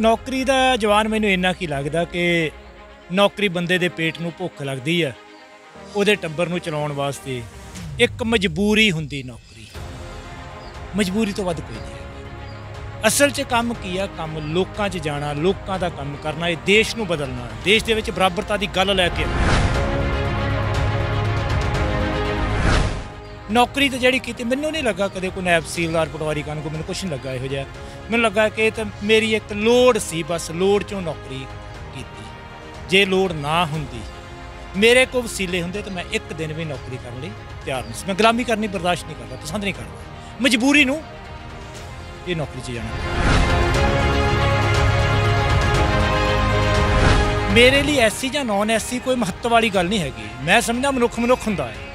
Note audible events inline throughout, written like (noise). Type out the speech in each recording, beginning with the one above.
ਨੌਕਰੀ ਦਾ ਜਵਾਨ ਮੈਨੂੰ ਇੰਨਾ ਕੀ ਲੱਗਦਾ ਕਿ ਨੌਕਰੀ ਬੰਦੇ ਦੇ ਪੇਟ ਨੂੰ ਭੁੱਖ ਲੱਗਦੀ ਆ ਉਹਦੇ ਟੱਬਰ ਨੂੰ ਚਲਾਉਣ ਵਾਸਤੇ ਇੱਕ ਮਜਬੂਰੀ ਹੁੰਦੀ ਨੌਕਰੀ ਮਜਬੂਰੀ ਤੋਂ ਵੱਧ ਕੋਈ ਨਹੀਂ ਅਸਲ 'ਚ ਕੰਮ ਕੀ ਆ ਕੰਮ ਲੋਕਾਂ 'ਚ ਜਾਣਾ ਲੋਕਾਂ ਦਾ ਕੰਮ ਕਰਨਾ ਇਹ ਦੇਸ਼ ਨੂੰ ਬਦਲਣਾ ਦੇਸ਼ ਦੇ ਵਿੱਚ ਬਰਾਬਰਤਾ ਦੀ ਗੱਲ ਲੈ ਕੇ ਨੌਕਰੀ ਤੇ ਜਿਹੜੀ ਕੀਤੀ ਮੈਨੂੰ ਨਹੀਂ ਲੱਗਾ ਕਦੇ ਕੋਈ ਨੈਬ ਸੀਲਦਾਰ ਪਟਵਾਰੀ ਕਾਨੂੰਨ ਕੋ ਮੈਨੂੰ ਕੁਝ ਨਹੀਂ ਲੱਗਾ ਇਹੋ ਜਿਹਾ ਮੈਨੂੰ ਲੱਗਾ ਕਿ ਤੇ ਮੇਰੀ ਇੱਕ ਲੋੜ ਸੀ ਬਸ ਲੋੜ ਚੋਂ ਨੌਕਰੀ ਕੀਤੀ ਜੇ ਲੋੜ ਨਾ ਹੁੰਦੀ ਮੇਰੇ ਕੋਲ ਵਸੀਲੇ ਹੁੰਦੇ ਤਾਂ ਮੈਂ ਇੱਕ ਦਿਨ ਵੀ ਨੌਕਰੀ ਕਰਨ ਲਈ ਤਿਆਰ ਨਹੀਂ ਸੀ ਮੈਂ ਗੁਲਾਮੀ ਕਰਨੀ ਬਰਦਾਸ਼ਤ ਨਹੀਂ ਕਰਦਾ ਪਸੰਦ ਨਹੀਂ ਕਰਦਾ ਮਜਬੂਰੀ ਨੂੰ ਇਹ ਨੌਕਰੀ 'ਚ ਜਾਣਾ ਮੇਰੇ ਲਈ ਐਸੀ ਜਾਂ ਨਾਨ ਐਸੀ ਕੋਈ ਮਹੱਤਵ ਵਾਲੀ ਗੱਲ ਨਹੀਂ ਹੈਗੀ ਮੈਂ ਸਮਝਦਾ ਮਨੁੱਖ ਮਨੁੱਖ ਹੁੰਦਾ ਹੈ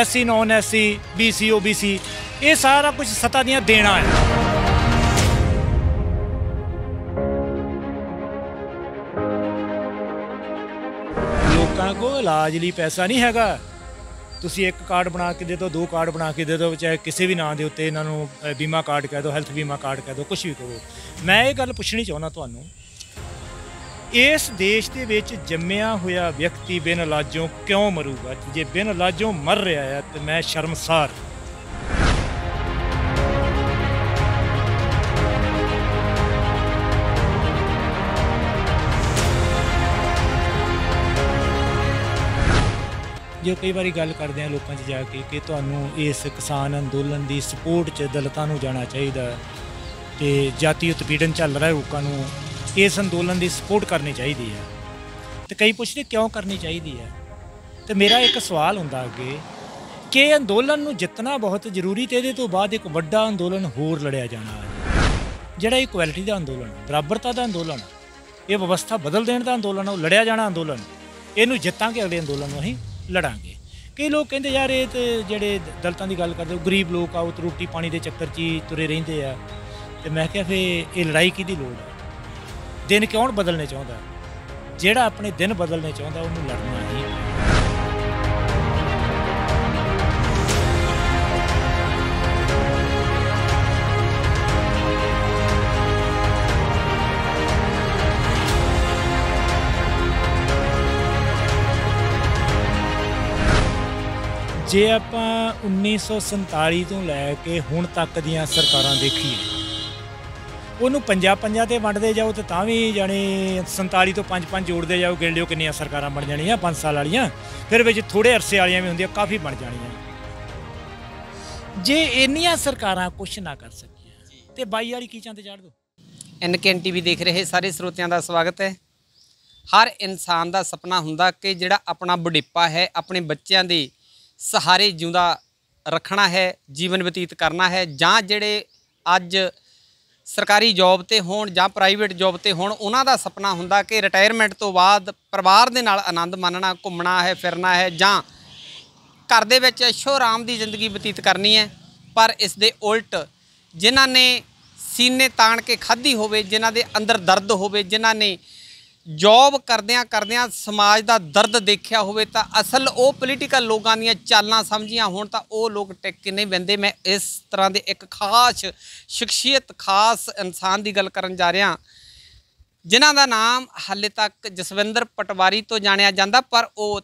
SC non SC BC OBC ਇਹ ਸਾਰਾ ਕੁਝ ਸਤਾ ਦੀਆਂ ਦੇਣਾ ਹੈ ਇਲਾਜ ਲਈ ਪੈਸਾ ਨਹੀਂ ਹੈਗਾ ਤੁਸੀਂ ਇੱਕ ਕਾਰਡ ਬਣਾ ਕੇ ਦੇ ਦਿਓ ਦੋ ਕਾਰਡ ਬਣਾ ਕੇ ਦੇ ਦਿਓ ਚਾਹੇ ਕਿਸੇ ਵੀ ਨਾਂ ਦੇ ਉੱਤੇ ਇਹਨਾਂ ਨੂੰ ਬੀਮਾ ਕਾਰਡ ਕਹਿ ਦਿਓ ਹੈਲਥ ਬੀਮਾ ਕਾਰਡ ਕਹਿ ਦਿਓ ਕੁਝ ਵੀ ਕਹੋ ਮੈਂ ਇਹ ਗੱਲ ਪੁੱਛਣੀ ਚਾਹੁੰਦਾ ਤੁਹਾਨੂੰ ਇਸ ਦੇਸ਼ ਦੇ ਵਿੱਚ ਜੰਮਿਆ ਹੋਇਆ ਵਿਅਕਤੀ ਬਿਨ ਇਲਾਜੋਂ ਕਿਉਂ ਮਰੂਗਾ ਜੇ ਬਿਨ ਇਲਾਜੋਂ ਮਰ ਰਿਹਾ ਹੈ ਤੇ ਮੈਂ ਸ਼ਰਮਸਾਰ ਜੋ ਕਈ ਵਾਰੀ ਗੱਲ ਕਰਦੇ ਆ ਲੋਕਾਂ 'ਚ ਜਾ ਕੇ ਕਿ ਤੁਹਾਨੂੰ ਇਸ ਕਿਸਾਨ ਅੰਦੋਲਨ ਦੀ ਸਪੋਰਟ 'ਚ ਦਲਤਾਂ ਨੂੰ ਜਾਣਾ ਚਾਹੀਦਾ ਤੇ ਜਾਤੀ ਉਤਪੀੜਨ ਚੱਲ ਰਿਹਾ ਲੋਕਾਂ ਨੂੰ ਇਸ ਅੰਦੋਲਨ ਦੀ ਸਪੋਰਟ ਕਰਨੀ ਚਾਹੀਦੀ ਹੈ ਤੇ ਕਈ ਪੁੱਛਦੇ ਕਿਉਂ ਕਰਨੀ ਚਾਹੀਦੀ ਹੈ ਤੇ ਮੇਰਾ ਇੱਕ ਸਵਾਲ ਹੁੰਦਾ ਅੱਗੇ ਕਿ ਅੰਦੋਲਨ ਨੂੰ ਜਿੱਤਣਾ ਬਹੁਤ ਜ਼ਰੂਰੀ ਤੇ ਇਹਦੇ ਤੋਂ ਬਾਅਦ ਇੱਕ ਵੱਡਾ ਅੰਦੋਲਨ ਹੋਰ ਲੜਿਆ ਜਾਣਾ ਹੈ ਜਿਹੜਾ ਇਕੁਐਲਿਟੀ ਦਾ ਅੰਦੋਲਨ ਬਰਾਬਰਤਾ ਦਾ ਅੰਦੋਲਨ ਇਹ ਵਿਵਸਥਾ ਬਦਲ ਦੇਣ ਦਾ ਅੰਦੋਲਨ ਉਹ ਲੜਿਆ ਜਾਣਾ ਅੰਦੋਲਨ ਇਹਨੂੰ ਜਿੱਤਾਂਗੇ ਅਗਲੇ ਅੰਦੋਲਨ ਨੂੰ ਅਸੀਂ ਲੜਾਂਗੇ ਕਈ ਲੋਕ ਕਹਿੰਦੇ ਯਾਰ ਇਹ ਤੇ ਜਿਹੜੇ ਦਲਤਾਂ ਦੀ ਗੱਲ ਕਰਦੇ ਉਹ ਗਰੀਬ ਲੋਕ ਆ ਉਹ ਰੋਟੀ ਪਾਣੀ ਦੇ ਚੱਕਰ 'ਚ ਤੁਰੇ ਰਹਿੰਦੇ ਆ ਤੇ ਮੈਂ ਕਿਹਾ ਫੇ ਇਹ ਲੜਾਈ ਕਿਹਦੀ ਲੋੜ ਹੈ ਦਿਨ ਕਿਉਂ ਬਦਲਨੇ ਚਾਹੁੰਦਾ ਜਿਹੜਾ ਆਪਣੇ ਦਿਨ ਬਦਲਨੇ ਚਾਹੁੰਦਾ ਉਹਨੂੰ ਲੜਨਾ ਹੀ ਜੇ ਆਪਾਂ 1947 ਤੋਂ ਲੈ ਕੇ ਹੁਣ ਤੱਕ ਦੀਆਂ ਸਰਕਾਰਾਂ ਦੇਖੀਏ ਉਹਨੂੰ ਪੰਜਾ ਪੰਜਾ ਤੇ ਵੰਡਦੇ ਜਾਓ ਤੇ ਤਾਂ ਵੀ ਜਾਨੀ 47 ਤੋਂ 5 5 ਜੋੜਦੇ ਜਾਓ ਗਿਣ ਲਿਓ ਕਿੰਨੀਆਂ ਸਰਕਾਰਾਂ ਬਣ ਜਾਣੀਆਂ 5 ਸਾਲ ਵਾਲੀਆਂ ਫਿਰ ਵਿੱਚ ਥੋੜੇ ਅਰਸੇ ਵਾਲੀਆਂ ਵੀ ਹੁੰਦੀਆਂ ਕਾਫੀ ਬਣ ਜਾਣੀਆਂ ਜੇ ਇੰਨੀਆਂ ਸਰਕਾਰਾਂ ਕੁਝ ਨਾ ਕਰ ਸਕੀਆਂ ਤੇ ਬਾਈ ਵਾਲੀ ਕੀ ਚੰਦ ਚਾੜ ਦੋ ਐਨਕੇਐਨ ਟੀਵੀ ਦੇਖ ਰਹੇ ਸਾਰੇ ਸਰੋਤਿਆਂ ਦਾ ਸਵਾਗਤ ਹੈ ਹਰ ਇਨਸਾਨ ਦਾ ਸੁਪਨਾ ਹੁੰਦਾ ਕਿ ਜਿਹੜਾ ਆਪਣਾ ਬੁਢੇਪਾ ਹੈ ਆਪਣੇ ਬੱਚਿਆਂ ਦੇ ਸਹਾਰੇ ਜਿਉਂਦਾ ਰੱਖਣਾ ਹੈ ਜੀਵਨ ਬਤੀਤ ਕਰਨਾ ਹੈ ਜਾਂ ਜਿਹੜੇ ਅੱਜ ਸਰਕਾਰੀ ਜੌਬ ਤੇ ਹੋਣ ਜਾਂ ਪ੍ਰਾਈਵੇਟ ਜੌਬ ਤੇ ਹੋਣ ਉਹਨਾਂ ਦਾ ਸੁਪਨਾ ਹੁੰਦਾ ਕਿ ਰਿਟਾਇਰਮੈਂਟ ਤੋਂ ਬਾਅਦ ਪਰਿਵਾਰ ਦੇ ਨਾਲ ਆਨੰਦ ਮਾਣਨਾ ਘੁੰਮਣਾ ਹੈ ਫਿਰਨਾ ਹੈ ਜਾਂ ਘਰ ਦੇ ਵਿੱਚ ਅਸ਼ੋ ਆਰਾਮ ਦੀ ਜ਼ਿੰਦਗੀ ਬਤੀਤ ਕਰਨੀ ਹੈ ਪਰ ਇਸ ਦੇ ਉਲਟ ਜਿਨ੍ਹਾਂ ਨੇ ਸੀਨੇ ਤਾਣ ਕੇ ਖਾਧੀ ਹੋਵੇ ਜਿਨ੍ਹਾਂ ਦੇ ਅੰਦਰ ਦਰਦ ਹੋਵੇ ਜਿਨ੍ਹਾਂ ਨੇ ਜੌਬ ਕਰਦਿਆਂ ਕਰਦਿਆਂ ਸਮਾਜ ਦਾ ਦਰਦ ਦੇਖਿਆ ਹੋਵੇ ਤਾਂ ਅਸਲ ਉਹ ਪੋਲੀਟੀਕਲ ਲੋਕਾਂ ਦੀਆਂ ਚਾਲਾਂ ਸਮਝੀਆਂ ਹੋਣ ਤਾਂ ਉਹ ਲੋਕ ਟਿਕ ਕੇ ਨਹੀਂ ਬੰਦੇ ਮੈਂ ਇਸ ਤਰ੍ਹਾਂ ਦੇ ਇੱਕ ਖਾਸ ਸ਼ਖਸੀਅਤ ਖਾਸ ਇਨਸਾਨ ਦੀ ਗੱਲ ਕਰਨ ਜਾ ਰਿਹਾ ਜਿਨ੍ਹਾਂ ਦਾ ਨਾਮ ਹਾਲੇ ਤੱਕ ਜਸਵਿੰਦਰ ਪਟਵਾਰੀ ਤੋਂ ਜਾਣਿਆ ਜਾਂਦਾ ਪਰ ਉਹ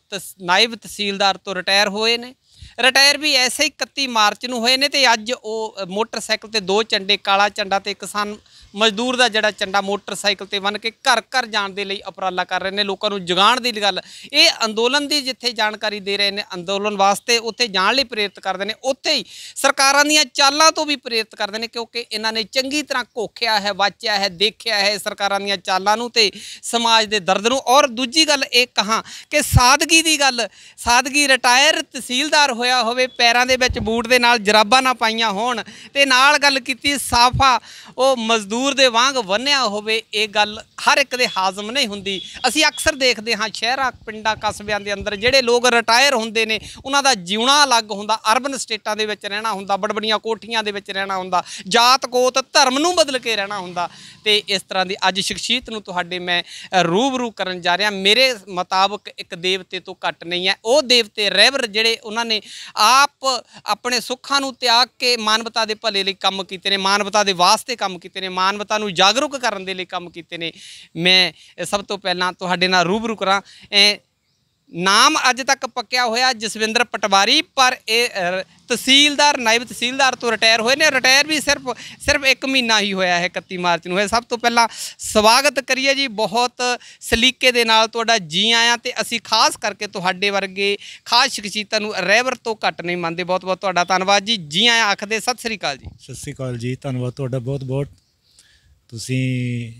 ਨਾਇਬ ਤਹਿਸੀਲਦਾਰ ਤੋਂ ਰਿਟਾਇਰ ਹੋਏ ਨੇ ਰਿਟਾਇਰ ਵੀ ਐਸੇ 31 ਮਾਰਚ ਨੂੰ ਹੋਏ ਨੇ ਤੇ ਅੱਜ ਉਹ ਮੋਟਰਸਾਈਕਲ ਤੇ ਦੋ ਝੰਡੇ ਕਾਲਾ ਝੰਡਾ ਤੇ ਕਿਸਾਨ ਮਜ਼ਦੂਰ ਦਾ ਜਿਹੜਾ ਚੰਡਾ ਮੋਟਰਸਾਈਕਲ ਤੇ ਵਨ ਕੇ ਘਰ ਘਰ ਜਾਣ ਦੇ ਲਈ ਉਪਰਾਲਾ ਕਰ ਰਹੇ ਨੇ ਲੋਕਾਂ ਨੂੰ ਜਗਾਉਣ ਦੀ ਗੱਲ ਇਹ ਅੰਦੋਲਨ ਦੀ ਜਿੱਥੇ ਜਾਣਕਾਰੀ ਦੇ ਰਹੇ ਨੇ ਅੰਦੋਲਨ ਵਾਸਤੇ ਉੱਥੇ ਜਾਣ ਲਈ ਪ੍ਰੇਰਿਤ ਕਰਦੇ ਨੇ ਉੱਥੇ ਹੀ ਸਰਕਾਰਾਂ ਦੀਆਂ ਚਾਲਾਂ ਤੋਂ ਵੀ ਪ੍ਰੇਰਿਤ ਕਰਦੇ ਨੇ ਕਿਉਂਕਿ ਇਹਨਾਂ ਨੇ ਚੰਗੀ ਤਰ੍ਹਾਂ ਕੋਖਿਆ ਹੈ ਵਾਚਿਆ ਹੈ ਦੇਖਿਆ ਹੈ ਸਰਕਾਰਾਂ ਦੀਆਂ ਚਾਲਾਂ ਨੂੰ ਤੇ ਸਮਾਜ ਦੇ ਦਰਦ ਨੂੰ ਔਰ ਦੂਜੀ ਗੱਲ ਇਹ ਕਹਾ ਕਿ ਸਾਦਗੀ ਦੀ ਗੱਲ ਸਾਦਗੀ ਰਿਟਾਇਰ ਤਹਿਸੀਲਦਾਰ ਹੋਇਆ ਹੋਵੇ ਪੈਰਾਂ ਦੇ ਵਿੱਚ ਬੂਟ ਦੇ ਨਾਲ ਜਰਾਬਾਂ ਨਾ ਪਾਈਆਂ ਹੋਣ ਤੇ ਨਾਲ ਗੱਲ ਕੀਤੀ ਸਾਫਾ ਉਹ ਮਜ਼ਦੂਰ ਸੂਰ ਦੇ ਵਾਂਗ ਵੰਨਿਆ ਹੋਵੇ ਇਹ ਗੱਲ ਹਰ ਇੱਕ ਦੇ ਹਾਜ਼ਮ ਨਹੀਂ ਹੁੰਦੀ ਅਸੀਂ ਅਕਸਰ ਦੇਖਦੇ ਹਾਂ ਸ਼ਹਿਰਾਂ ਪਿੰਡਾਂ ਕਸਬਿਆਂ ਦੇ ਅੰਦਰ ਜਿਹੜੇ ਲੋਕ ਰਿਟਾਇਰ ਹੁੰਦੇ ਨੇ ਉਹਨਾਂ ਦਾ ਜਿਉਣਾ ਅਲੱਗ ਹੁੰਦਾ ਅਰਬਨ ਸਟੇਟਾਂ ਦੇ ਵਿੱਚ ਰਹਿਣਾ ਹੁੰਦਾ ਬੜਬੜੀਆਂ ਕੋਠੀਆਂ ਦੇ ਵਿੱਚ ਰਹਿਣਾ ਹੁੰਦਾ ਜਾਤ ਕੋਤ ਧਰਮ ਨੂੰ ਬਦਲ ਕੇ ਰਹਿਣਾ ਹੁੰਦਾ ਤੇ ਇਸ ਤਰ੍ਹਾਂ ਦੀ ਅੱਜ ਸ਼ਖਸੀਅਤ ਨੂੰ ਤੁਹਾਡੇ ਮੈਂ ਰੂਬਰੂ ਕਰਨ ਜਾ ਰਿਹਾ ਮੇਰੇ ਮੁਤਾਬਕ ਇੱਕ ਦੇਵਤੇ ਤੋਂ ਘੱਟ ਨਹੀਂ ਹੈ ਉਹ ਦੇਵਤੇ ਰਹਿਬਰ ਜਿਹੜੇ ਉਹਨਾਂ ਨੇ ਆਪ ਆਪਣੇ ਸੁੱਖਾਂ ਨੂੰ ਤਿਆਗ ਕੇ ਮਾਨਵਤਾ ਦੇ ਭਲੇ ਲਈ ਕੰਮ ਕੀਤੇ ਨੇ ਮਾਨਵਤਾ ਦੇ ਵਾਸਤੇ ਕੰਮ ਕੀਤੇ ਨੇ ਮਾਨ ਮਾਨਵਤਾ ਨੂੰ ਜਾਗਰੂਕ ਕਰਨ ਦੇ ਲਈ ਕੰਮ ਕੀਤੇ ਨੇ ਮੈਂ ਸਭ ਤੋਂ ਪਹਿਲਾਂ ਤੁਹਾਡੇ ਨਾਲ ਰੂਬਰੂ ਕਰਾਂ ਨਾਮ ਅੱਜ ਤੱਕ ਪੱਕਿਆ ਹੋਇਆ ਜਸਵਿੰਦਰ ਪਟਵਾਰੀ ਪਰ ਇਹ ਤਹਿਸੀਲਦਾਰ ਨਾਇਬ ਤਹਿਸੀਲਦਾਰ ਤੋਂ ਰਿਟਾਇਰ ਹੋਏ ਨੇ ਰਿਟਾਇਰ ਵੀ ਸਿਰਫ ਸਿਰਫ 1 ਮਹੀਨਾ ਹੀ ਹੋਇਆ ਹੈ 31 ਮਾਰਚ ਨੂੰ ਹੈ ਸਭ ਤੋਂ ਪਹਿਲਾਂ ਸਵਾਗਤ ਕਰੀਏ ਜੀ ਬਹੁਤ ਸਲੀਕੇ ਦੇ ਨਾਲ ਤੁਹਾਡਾ ਜੀ ਆਇਆਂ ਤੇ ਅਸੀਂ ਖਾਸ ਕਰਕੇ ਤੁਹਾਡੇ ਵਰਗੇ ਖਾਸ ਸ਼ਖਸੀਤਾਂ ਨੂੰ ਰਹਿਬਰ ਤੋਂ ਘੱਟ ਨਹੀਂ ਮੰਨਦੇ ਬਹੁਤ ਬਹੁਤ ਤੁਹਾਡਾ ਧੰਨਵਾਦ ਜੀ ਜੀ ਆਇਆਂ ਆਖਦੇ ਸਤਿ ਸ੍ਰੀ ਅਕਾਲ ਜੀ ਸਤਿ ਸ੍ਰੀ ਅਕਾਲ ਜੀ ਧੰਨਵਾਦ ਤੁਹਾਡਾ ਬਹੁਤ ਬਹੁਤ ਤੁਸੀਂ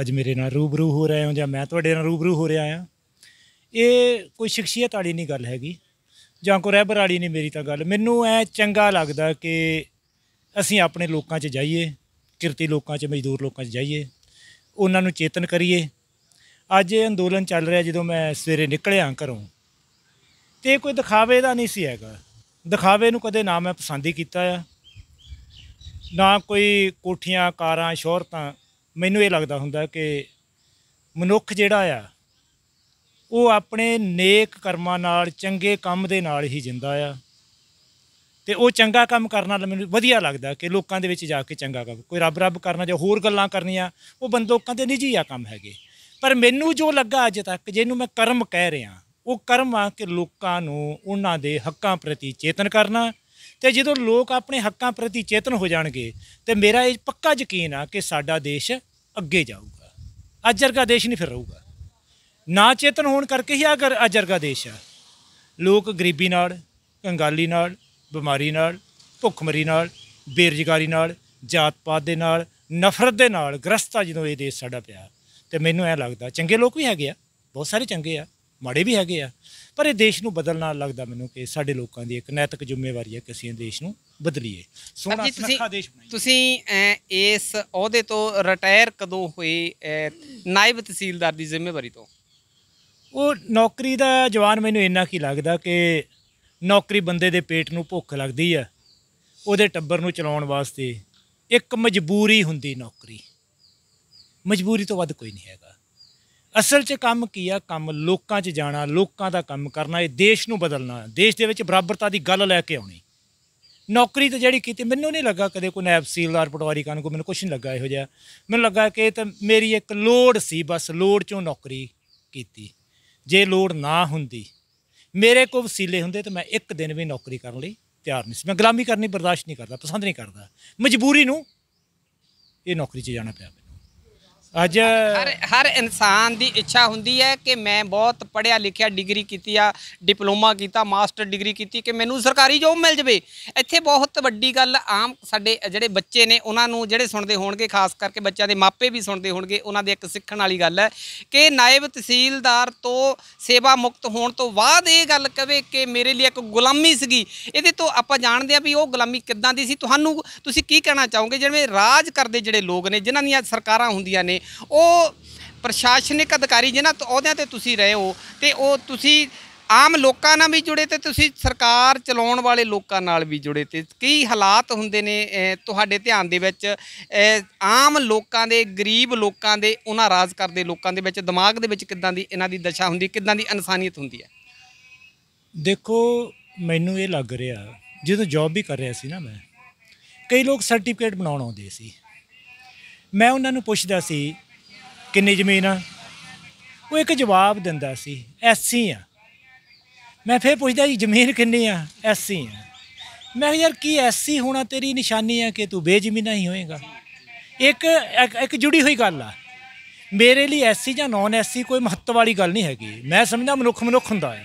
ਅੱਜ ਮੇਰੇ ਨਾਲ ਰੂਬਰੂ ਹੋ ਰਹੇ ਹੋ ਜਾਂ ਮੈਂ ਤੁਹਾਡੇ ਨਾਲ ਰੂਬਰੂ ਹੋ ਰਿਹਾ ਆ ਇਹ ਕੋਈ ਸ਼ਖਸੀਅਤ ਵਾਲੀ ਨਹੀਂ ਗੱਲ ਹੈਗੀ ਜਾਂ ਕੋ ਰਹਿਬਰ ਵਾਲੀ ਨਹੀਂ ਮੇਰੀ ਤਾਂ ਗੱਲ ਮੈਨੂੰ ਐ ਚੰਗਾ ਲੱਗਦਾ ਕਿ ਅਸੀਂ ਆਪਣੇ ਲੋਕਾਂ 'ਚ ਜਾਈਏ ਕਿਰਤੀ ਲੋਕਾਂ 'ਚ ਮਜ਼ਦੂਰ ਲੋਕਾਂ 'ਚ ਜਾਈਏ ਉਹਨਾਂ ਨੂੰ ਚੇਤਨ ਕਰੀਏ ਅੱਜ ਇਹ ਅੰਦੋਲਨ ਚੱਲ ਰਿਹਾ ਜਦੋਂ ਮੈਂ ਸਵੇਰੇ ਨਿਕਲਿਆ ਘਰੋਂ ਤੇ ਕੋਈ ਦਿਖਾਵੇ ਦਾ ਨਹੀਂ ਸੀ ਹੈਗਾ ਦਿਖਾਵੇ ਨੂੰ ਕਦੇ ਨਾ ਮੈਂ ਪਸੰਦ ਹੀ ਕੀਤਾ ਆ ਨਾ ਕੋਈ ਕੋਠੀਆਂ ਕਾਰਾਂ ਸ਼ੋਹਰਤਾਂ ਮੈਨੂੰ ਇਹ ਲੱਗਦਾ ਹੁੰਦਾ ਕਿ ਮਨੁੱਖ ਜਿਹੜਾ ਆ ਉਹ ਆਪਣੇ ਨੇਕ ਕਰਮਾਂ ਨਾਲ ਚੰਗੇ ਕੰਮ ਦੇ ਨਾਲ ਹੀ ਜਿੰਦਾ ਆ ਤੇ ਉਹ ਚੰਗਾ ਕੰਮ ਕਰਨ ਨਾਲ ਮੈਨੂੰ ਵਧੀਆ ਲੱਗਦਾ ਕਿ ਲੋਕਾਂ ਦੇ ਵਿੱਚ ਜਾ ਕੇ ਚੰਗਾ ਕੰਮ ਕੋਈ ਰੱਬ ਰੱਬ ਕਰਨਾ ਜਾਂ ਹੋਰ ਗੱਲਾਂ ਕਰਨੀਆਂ ਉਹ ਬੰਦ ਲੋਕਾਂ ਦੇ ਨਿੱਜੀ ਆ ਕੰਮ ਹੈਗੇ ਪਰ ਮੈਨੂੰ ਜੋ ਲੱਗਾ ਅੱਜ ਤੱਕ ਜਿਹਨੂੰ ਮੈਂ ਕਰਮ ਕਹਿ ਰਿਹਾ ਉਹ ਕਰਮ ਆ ਕਿ ਲੋਕਾਂ ਨੂੰ ਉਹਨਾਂ ਦੇ ਹੱਕਾਂ ਪ੍ਰਤੀ ਚੇਤਨ ਕਰਨਾ ਤੇ ਜਦੋਂ ਲੋਕ ਆਪਣੇ ਹੱਕਾਂ ਪ੍ਰਤੀ ਚੇਤਨ ਹੋ ਜਾਣਗੇ ਤੇ ਮੇਰਾ ਇਹ ਪੱਕਾ ਯਕੀਨ ਆ ਕਿ ਸਾਡਾ ਦੇਸ਼ ਅੱਗੇ ਜਾਊਗਾ ਅਜਰਗਾ ਦੇਸ਼ ਨਹੀਂ ਫਿਰ ਰਹੂਗਾ ਨਾ ਚੇਤਨ ਹੋਣ ਕਰਕੇ ਹੀ ਅਗਰ ਅਜਰਗਾ ਦੇਸ਼ ਆ ਲੋਕ ਗਰੀਬੀ ਨਾਲ ਕੰਗਾਲੀ ਨਾਲ ਬਿਮਾਰੀ ਨਾਲ ਭੁੱਖਮਰੀ ਨਾਲ ਬੇਰਜ਼ਗਾਰੀ ਨਾਲ ਜਾਤ ਪਾਤ ਦੇ ਨਾਲ ਨਫ਼ਰਤ ਦੇ ਨਾਲ ਗ੍ਰਸਤਾ ਜਦੋਂ ਇਹ ਦੇਸ਼ ਸਾਡਾ ਪਿਆ ਤੇ ਮੈਨੂੰ ਐ ਲੱਗਦਾ ਚੰਗੇ ਲੋਕ ਵੀ ਹੈਗੇ ਆ ਬਹੁਤ ਸਾਰੇ ਚੰਗੇ ਆ ਮਾੜੇ ਵੀ ਹੈਗੇ ਆ ਪਰ ਇਹ ਦੇਸ਼ ਨੂੰ ਬਦਲਣਾ ਲੱਗਦਾ ਮੈਨੂੰ ਕਿ ਸਾਡੇ ਲੋਕਾਂ ਦੀ ਇੱਕ ਨੈਤਿਕ ਜ਼ਿੰਮੇਵਾਰੀ ਹੈ ਕਿ ਅਸੀਂ ਇਹ ਦੇਸ਼ ਨੂੰ ਬਦਲੀਏ ਸੋਹਣਾ ਸੁਨੱਖਾ ਦੇਸ਼ ਬਣਾਈਏ ਤੁਸੀਂ ਇਸ ਅਹੁਦੇ ਤੋਂ ਰਿਟਾਇਰ ਕਦੋਂ ਹੋਏ ਨਾਇਬ ਤਹਿਸੀਲਦਾਰ ਦੀ ਜ਼ਿੰਮੇਵਾਰੀ ਤੋਂ ਉਹ ਨੌਕਰੀ ਦਾ ਜਵਾਨ ਮੈਨੂੰ ਇੰਨਾ ਕੀ ਲੱਗਦਾ ਕਿ ਨੌਕਰੀ ਬੰਦੇ ਦੇ ਪੇਟ ਨੂੰ ਭੁੱਖ ਲੱਗਦੀ ਆ ਉਹਦੇ ਟੱਬਰ ਨੂੰ ਚਲਾਉਣ ਵਾਸਤੇ ਇੱਕ ਮਜਬੂਰੀ ਹੁੰਦੀ ਨੌਕਰੀ ਮਜਬੂਰੀ ਤੋਂ ਵੱਧ ਕੋਈ ਨਹੀਂ ਹੈਗਾ ਅਸਲ 'ਚ ਕੰਮ ਕੀ ਆ ਕੰਮ ਲੋਕਾਂ 'ਚ ਜਾਣਾ ਲੋਕਾਂ ਦਾ ਕੰਮ ਕਰਨਾ ਇਹ ਦੇਸ਼ ਨੂੰ ਬਦਲਣਾ ਦੇਸ਼ ਦੇ ਵਿੱਚ ਬਰਾਬਰਤਾ ਦੀ ਗੱਲ ਲੈ ਕੇ ਆਉਣੀ ਨੌਕਰੀ ਤਾਂ ਜਿਹੜੀ ਕੀਤੀ ਮੈਨੂੰ ਨਹੀਂ ਲੱਗਾ ਕਦੇ ਕੋਈ ਨੈਬ ਸੀਲਦਾਰ ਪਟਵਾਰੀ ਕਾਨੂੰ ਕੋ ਮੈਨੂੰ ਕੁਝ ਨਹੀਂ ਲੱਗਾ ਇਹੋ ਜਿਹਾ ਮੈਨੂੰ ਲੱਗਾ ਕਿ ਤਾਂ ਮੇਰੀ ਇੱਕ ਲੋੜ ਸੀ ਬਸ ਲੋੜ 'ਚੋਂ ਨੌਕਰੀ ਕੀਤੀ ਜੇ ਲੋੜ ਨਾ ਹੁੰਦੀ ਮੇਰੇ ਕੋਲ ਵਸੀਲੇ ਹੁੰਦੇ ਤਾਂ ਮੈਂ ਇੱਕ ਦਿਨ ਵੀ ਨੌਕਰੀ ਕਰਨ ਲਈ ਤਿਆਰ ਨਹੀਂ ਸੀ ਮੈਂ ਗੁਲਾਮੀ ਕਰਨੀ ਬਰਦਾਸ਼ਤ ਨਹੀਂ ਕਰਦਾ ਪਸੰਦ ਨਹੀਂ ਕਰਦਾ ਮਜਬੂਰੀ ਨੂੰ ਇਹ ਨੌਕਰੀ 'ਚ ਜਾਣਾ ਪਿਆ ਅੱਜ ਹਰ ਹਰ ਇਨਸਾਨ ਦੀ ਇੱਛਾ ਹੁੰਦੀ ਹੈ ਕਿ ਮੈਂ ਬਹੁਤ ਪੜਿਆ ਲਿਖਿਆ ਡਿਗਰੀ ਕੀਤੀ ਆ ਡਿਪਲੋਮਾ ਕੀਤਾ ਮਾਸਟਰ ਡਿਗਰੀ ਕੀਤੀ ਕਿ ਮੈਨੂੰ ਸਰਕਾਰੀ ਜੋਬ ਮਿਲ ਜਵੇ ਇੱਥੇ ਬਹੁਤ ਵੱਡੀ ਗੱਲ ਆਮ ਸਾਡੇ ਜਿਹੜੇ ਬੱਚੇ ਨੇ ਉਹਨਾਂ ਨੂੰ ਜਿਹੜੇ ਸੁਣਦੇ ਹੋਣਗੇ ਖਾਸ ਕਰਕੇ ਬੱਚਿਆਂ ਦੇ ਮਾਪੇ ਵੀ ਸੁਣਦੇ ਹੋਣਗੇ ਉਹਨਾਂ ਦੇ ਇੱਕ ਸਿੱਖਣ ਵਾਲੀ ਗੱਲ ਹੈ ਕਿ ਨਾਇਬ ਤਹਿਸੀਲਦਾਰ ਤੋਂ ਸੇਵਾ ਮੁਕਤ ਹੋਣ ਤੋਂ ਬਾਅਦ ਇਹ ਗੱਲ ਕਵੇ ਕਿ ਮੇਰੇ ਲਈ ਇੱਕ ਗੁਲਾਮੀ ਸੀਗੀ ਇਹਦੇ ਤੋਂ ਆਪਾਂ ਜਾਣਦੇ ਆ ਵੀ ਉਹ ਗੁਲਾਮੀ ਕਿੱਦਾਂ ਦੀ ਸੀ ਤੁਹਾਨੂੰ ਤੁਸੀਂ ਕੀ ਕਹਿਣਾ ਚਾਹੋਗੇ ਜਿਵੇਂ ਰਾਜ ਕਰਦੇ ਜਿਹੜੇ ਲੋਕ ਨੇ ਜਿਨ੍ਹਾਂ ਦੀਆਂ ਸਰਕਾਰਾਂ ਹੁੰਦੀਆਂ ਨੇ ਉਹ ਪ੍ਰਸ਼ਾਸਨਿਕ ਅਧਿਕਾਰੀ ਜਿਨ੍ਹਾਂ ਤੋਂ ਅਹੁਦਿਆਂ ਤੇ ਤੁਸੀਂ ਰਹੇ ਹੋ ਤੇ ਉਹ ਤੁਸੀਂ ਆਮ ਲੋਕਾਂ ਨਾਲ ਵੀ ਜੁੜੇ ਤੇ ਤੁਸੀਂ ਸਰਕਾਰ ਚਲਾਉਣ ਵਾਲੇ ਲੋਕਾਂ ਨਾਲ ਵੀ ਜੁੜੇ ਤੇ ਕਈ ਹਾਲਾਤ ਹੁੰਦੇ ਨੇ ਤੁਹਾਡੇ ਧਿਆਨ ਦੇ ਵਿੱਚ ਆਮ ਲੋਕਾਂ ਦੇ ਗਰੀਬ ਲੋਕਾਂ ਦੇ ਉਹਨਾਂ ਰਾਜ ਕਰਦੇ ਲੋਕਾਂ ਦੇ ਵਿੱਚ ਦਿਮਾਗ ਦੇ ਵਿੱਚ ਕਿੱਦਾਂ ਦੀ ਇਹਨਾਂ ਦੀ ਦਸ਼ਾ ਹੁੰਦੀ ਕਿੱਦਾਂ ਦੀ ਇਨਸਾਨੀਅਤ ਹੁੰਦੀ ਹੈ ਦੇਖੋ ਮੈਨੂੰ ਇਹ ਲੱਗ ਰਿਹਾ ਜਦੋਂ ਜੌਬ ਵੀ ਕਰ ਰਿਹਾ ਸੀ ਨਾ ਮੈਂ ਕਈ ਲੋਕ ਸਰਟੀਫਿਕੇਟ ਬਣਾਉਣ ਆਉਂਦੇ ਸੀ ਮੈਂ ਉਹਨਾਂ ਨੂੰ ਪੁੱਛਦਾ ਸੀ ਕਿੰਨੀ ਜ਼ਮੀਨ ਆ ਉਹ ਇੱਕ ਜਵਾਬ ਦਿੰਦਾ ਸੀ ਐਸੀ ਆ ਮੈਂ ਫੇਰ ਪੁੱਛਦਾ ਜੀ ਜ਼ਮੀਨ ਕਿੰਨੀ ਆ ਐਸੀ ਆ ਮੈਂ ਯਾਰ ਕੀ ਐਸੀ ਹੋਣਾ ਤੇਰੀ ਨਿਸ਼ਾਨੀ ਆ ਕਿ ਤੂੰ ਬੇਜ਼ਮੀਨਾ ਹੀ ਹੋਏਗਾ ਇੱਕ ਇੱਕ ਜੁੜੀ ਹੋਈ ਗੱਲ ਆ ਮੇਰੇ ਲਈ ਐਸੀ ਜਾਂ ਨਾਨ ਐਸੀ ਕੋਈ ਮਹੱਤਵ ਵਾਲੀ ਗੱਲ ਨਹੀਂ ਹੈਗੀ ਮੈਂ ਸਮਝਦਾ ਮਨੁੱਖ ਮਨੁੱਖ ਹੁੰਦਾ ਹੈ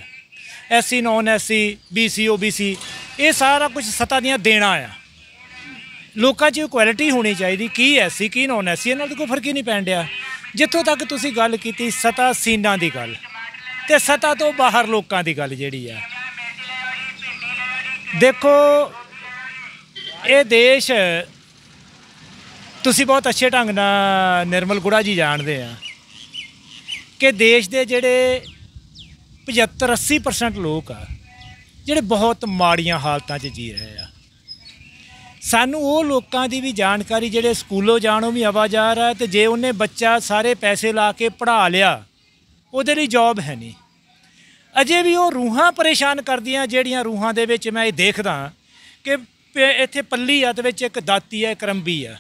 SC non SC BC OBC ਇਹ ਸਾਰਾ ਕੁਝ ਸਤਾ ਦੀਆਂ ਦੇਣਾ ਆ ਲੋਕਾਂ 'ਚ ਕੁਆਲਿਟੀ ਹੋਣੀ ਚਾਹੀਦੀ ਕੀ ਐਸੀ ਕੀ ਨਾਨ ਐਸੀ ਇਹਨਾਂ ਦਾ ਕੋਈ ਫਰਕ ਹੀ ਨਹੀਂ ਪੈਣ ਡਿਆ ਜਿੱਥੋਂ ਤੱਕ ਤੁਸੀਂ ਗੱਲ ਕੀਤੀ ਸਤਾ ਸੀਨਾ ਦੀ ਗੱਲ ਤੇ ਸਤਾ ਤੋਂ ਬਾਹਰ ਲੋਕਾਂ ਦੀ ਗੱਲ ਜਿਹੜੀ ਆ ਦੇਖੋ ਇਹ ਦੇਸ਼ ਤੁਸੀਂ ਬਹੁਤ ਅੱਛੇ ਢੰਗ ਨਾਲ ਨਿਰਮਲ ਗੁੜਾ ਜੀ ਜਾਣਦੇ ਆ ਕਿ ਦੇਸ਼ ਦੇ ਜਿਹੜੇ 75 80% ਲੋਕ ਆ ਜਿਹੜੇ ਬਹੁਤ ਮਾੜੀਆਂ ਹਾਲਤਾਂ 'ਚ ਜੀ ਰਹੇ ਆ ਸਾਨੂੰ ਉਹ ਲੋਕਾਂ ਦੀ ਵੀ ਜਾਣਕਾਰੀ ਜਿਹੜੇ ਸਕੂਲੋਂ ਜਾਣੋਂ ਵੀ ਆਵਾਜ਼ ਆ ਤੇ ਜੇ ਉਹਨੇ ਬੱਚਾ ਸਾਰੇ ਪੈਸੇ ਲਾ ਕੇ ਪੜ੍ਹਾ ਲਿਆ ਉਹਦੇ ਲਈ ਜੌਬ ਹੈ ਨਹੀਂ ਅਜੇ ਵੀ ਉਹ ਰੂਹਾਂ ਪਰੇਸ਼ਾਨ ਕਰਦੀਆਂ ਜਿਹੜੀਆਂ ਰੂਹਾਂ ਦੇ ਵਿੱਚ ਮੈਂ ਇਹ ਦੇਖਦਾ ਕਿ ਇੱਥੇ ਪੱਲੀ ਆ ਤੇ ਵਿੱਚ ਇੱਕ ਦਾਤੀ ਹੈ ਕਰੰਬੀ ਆ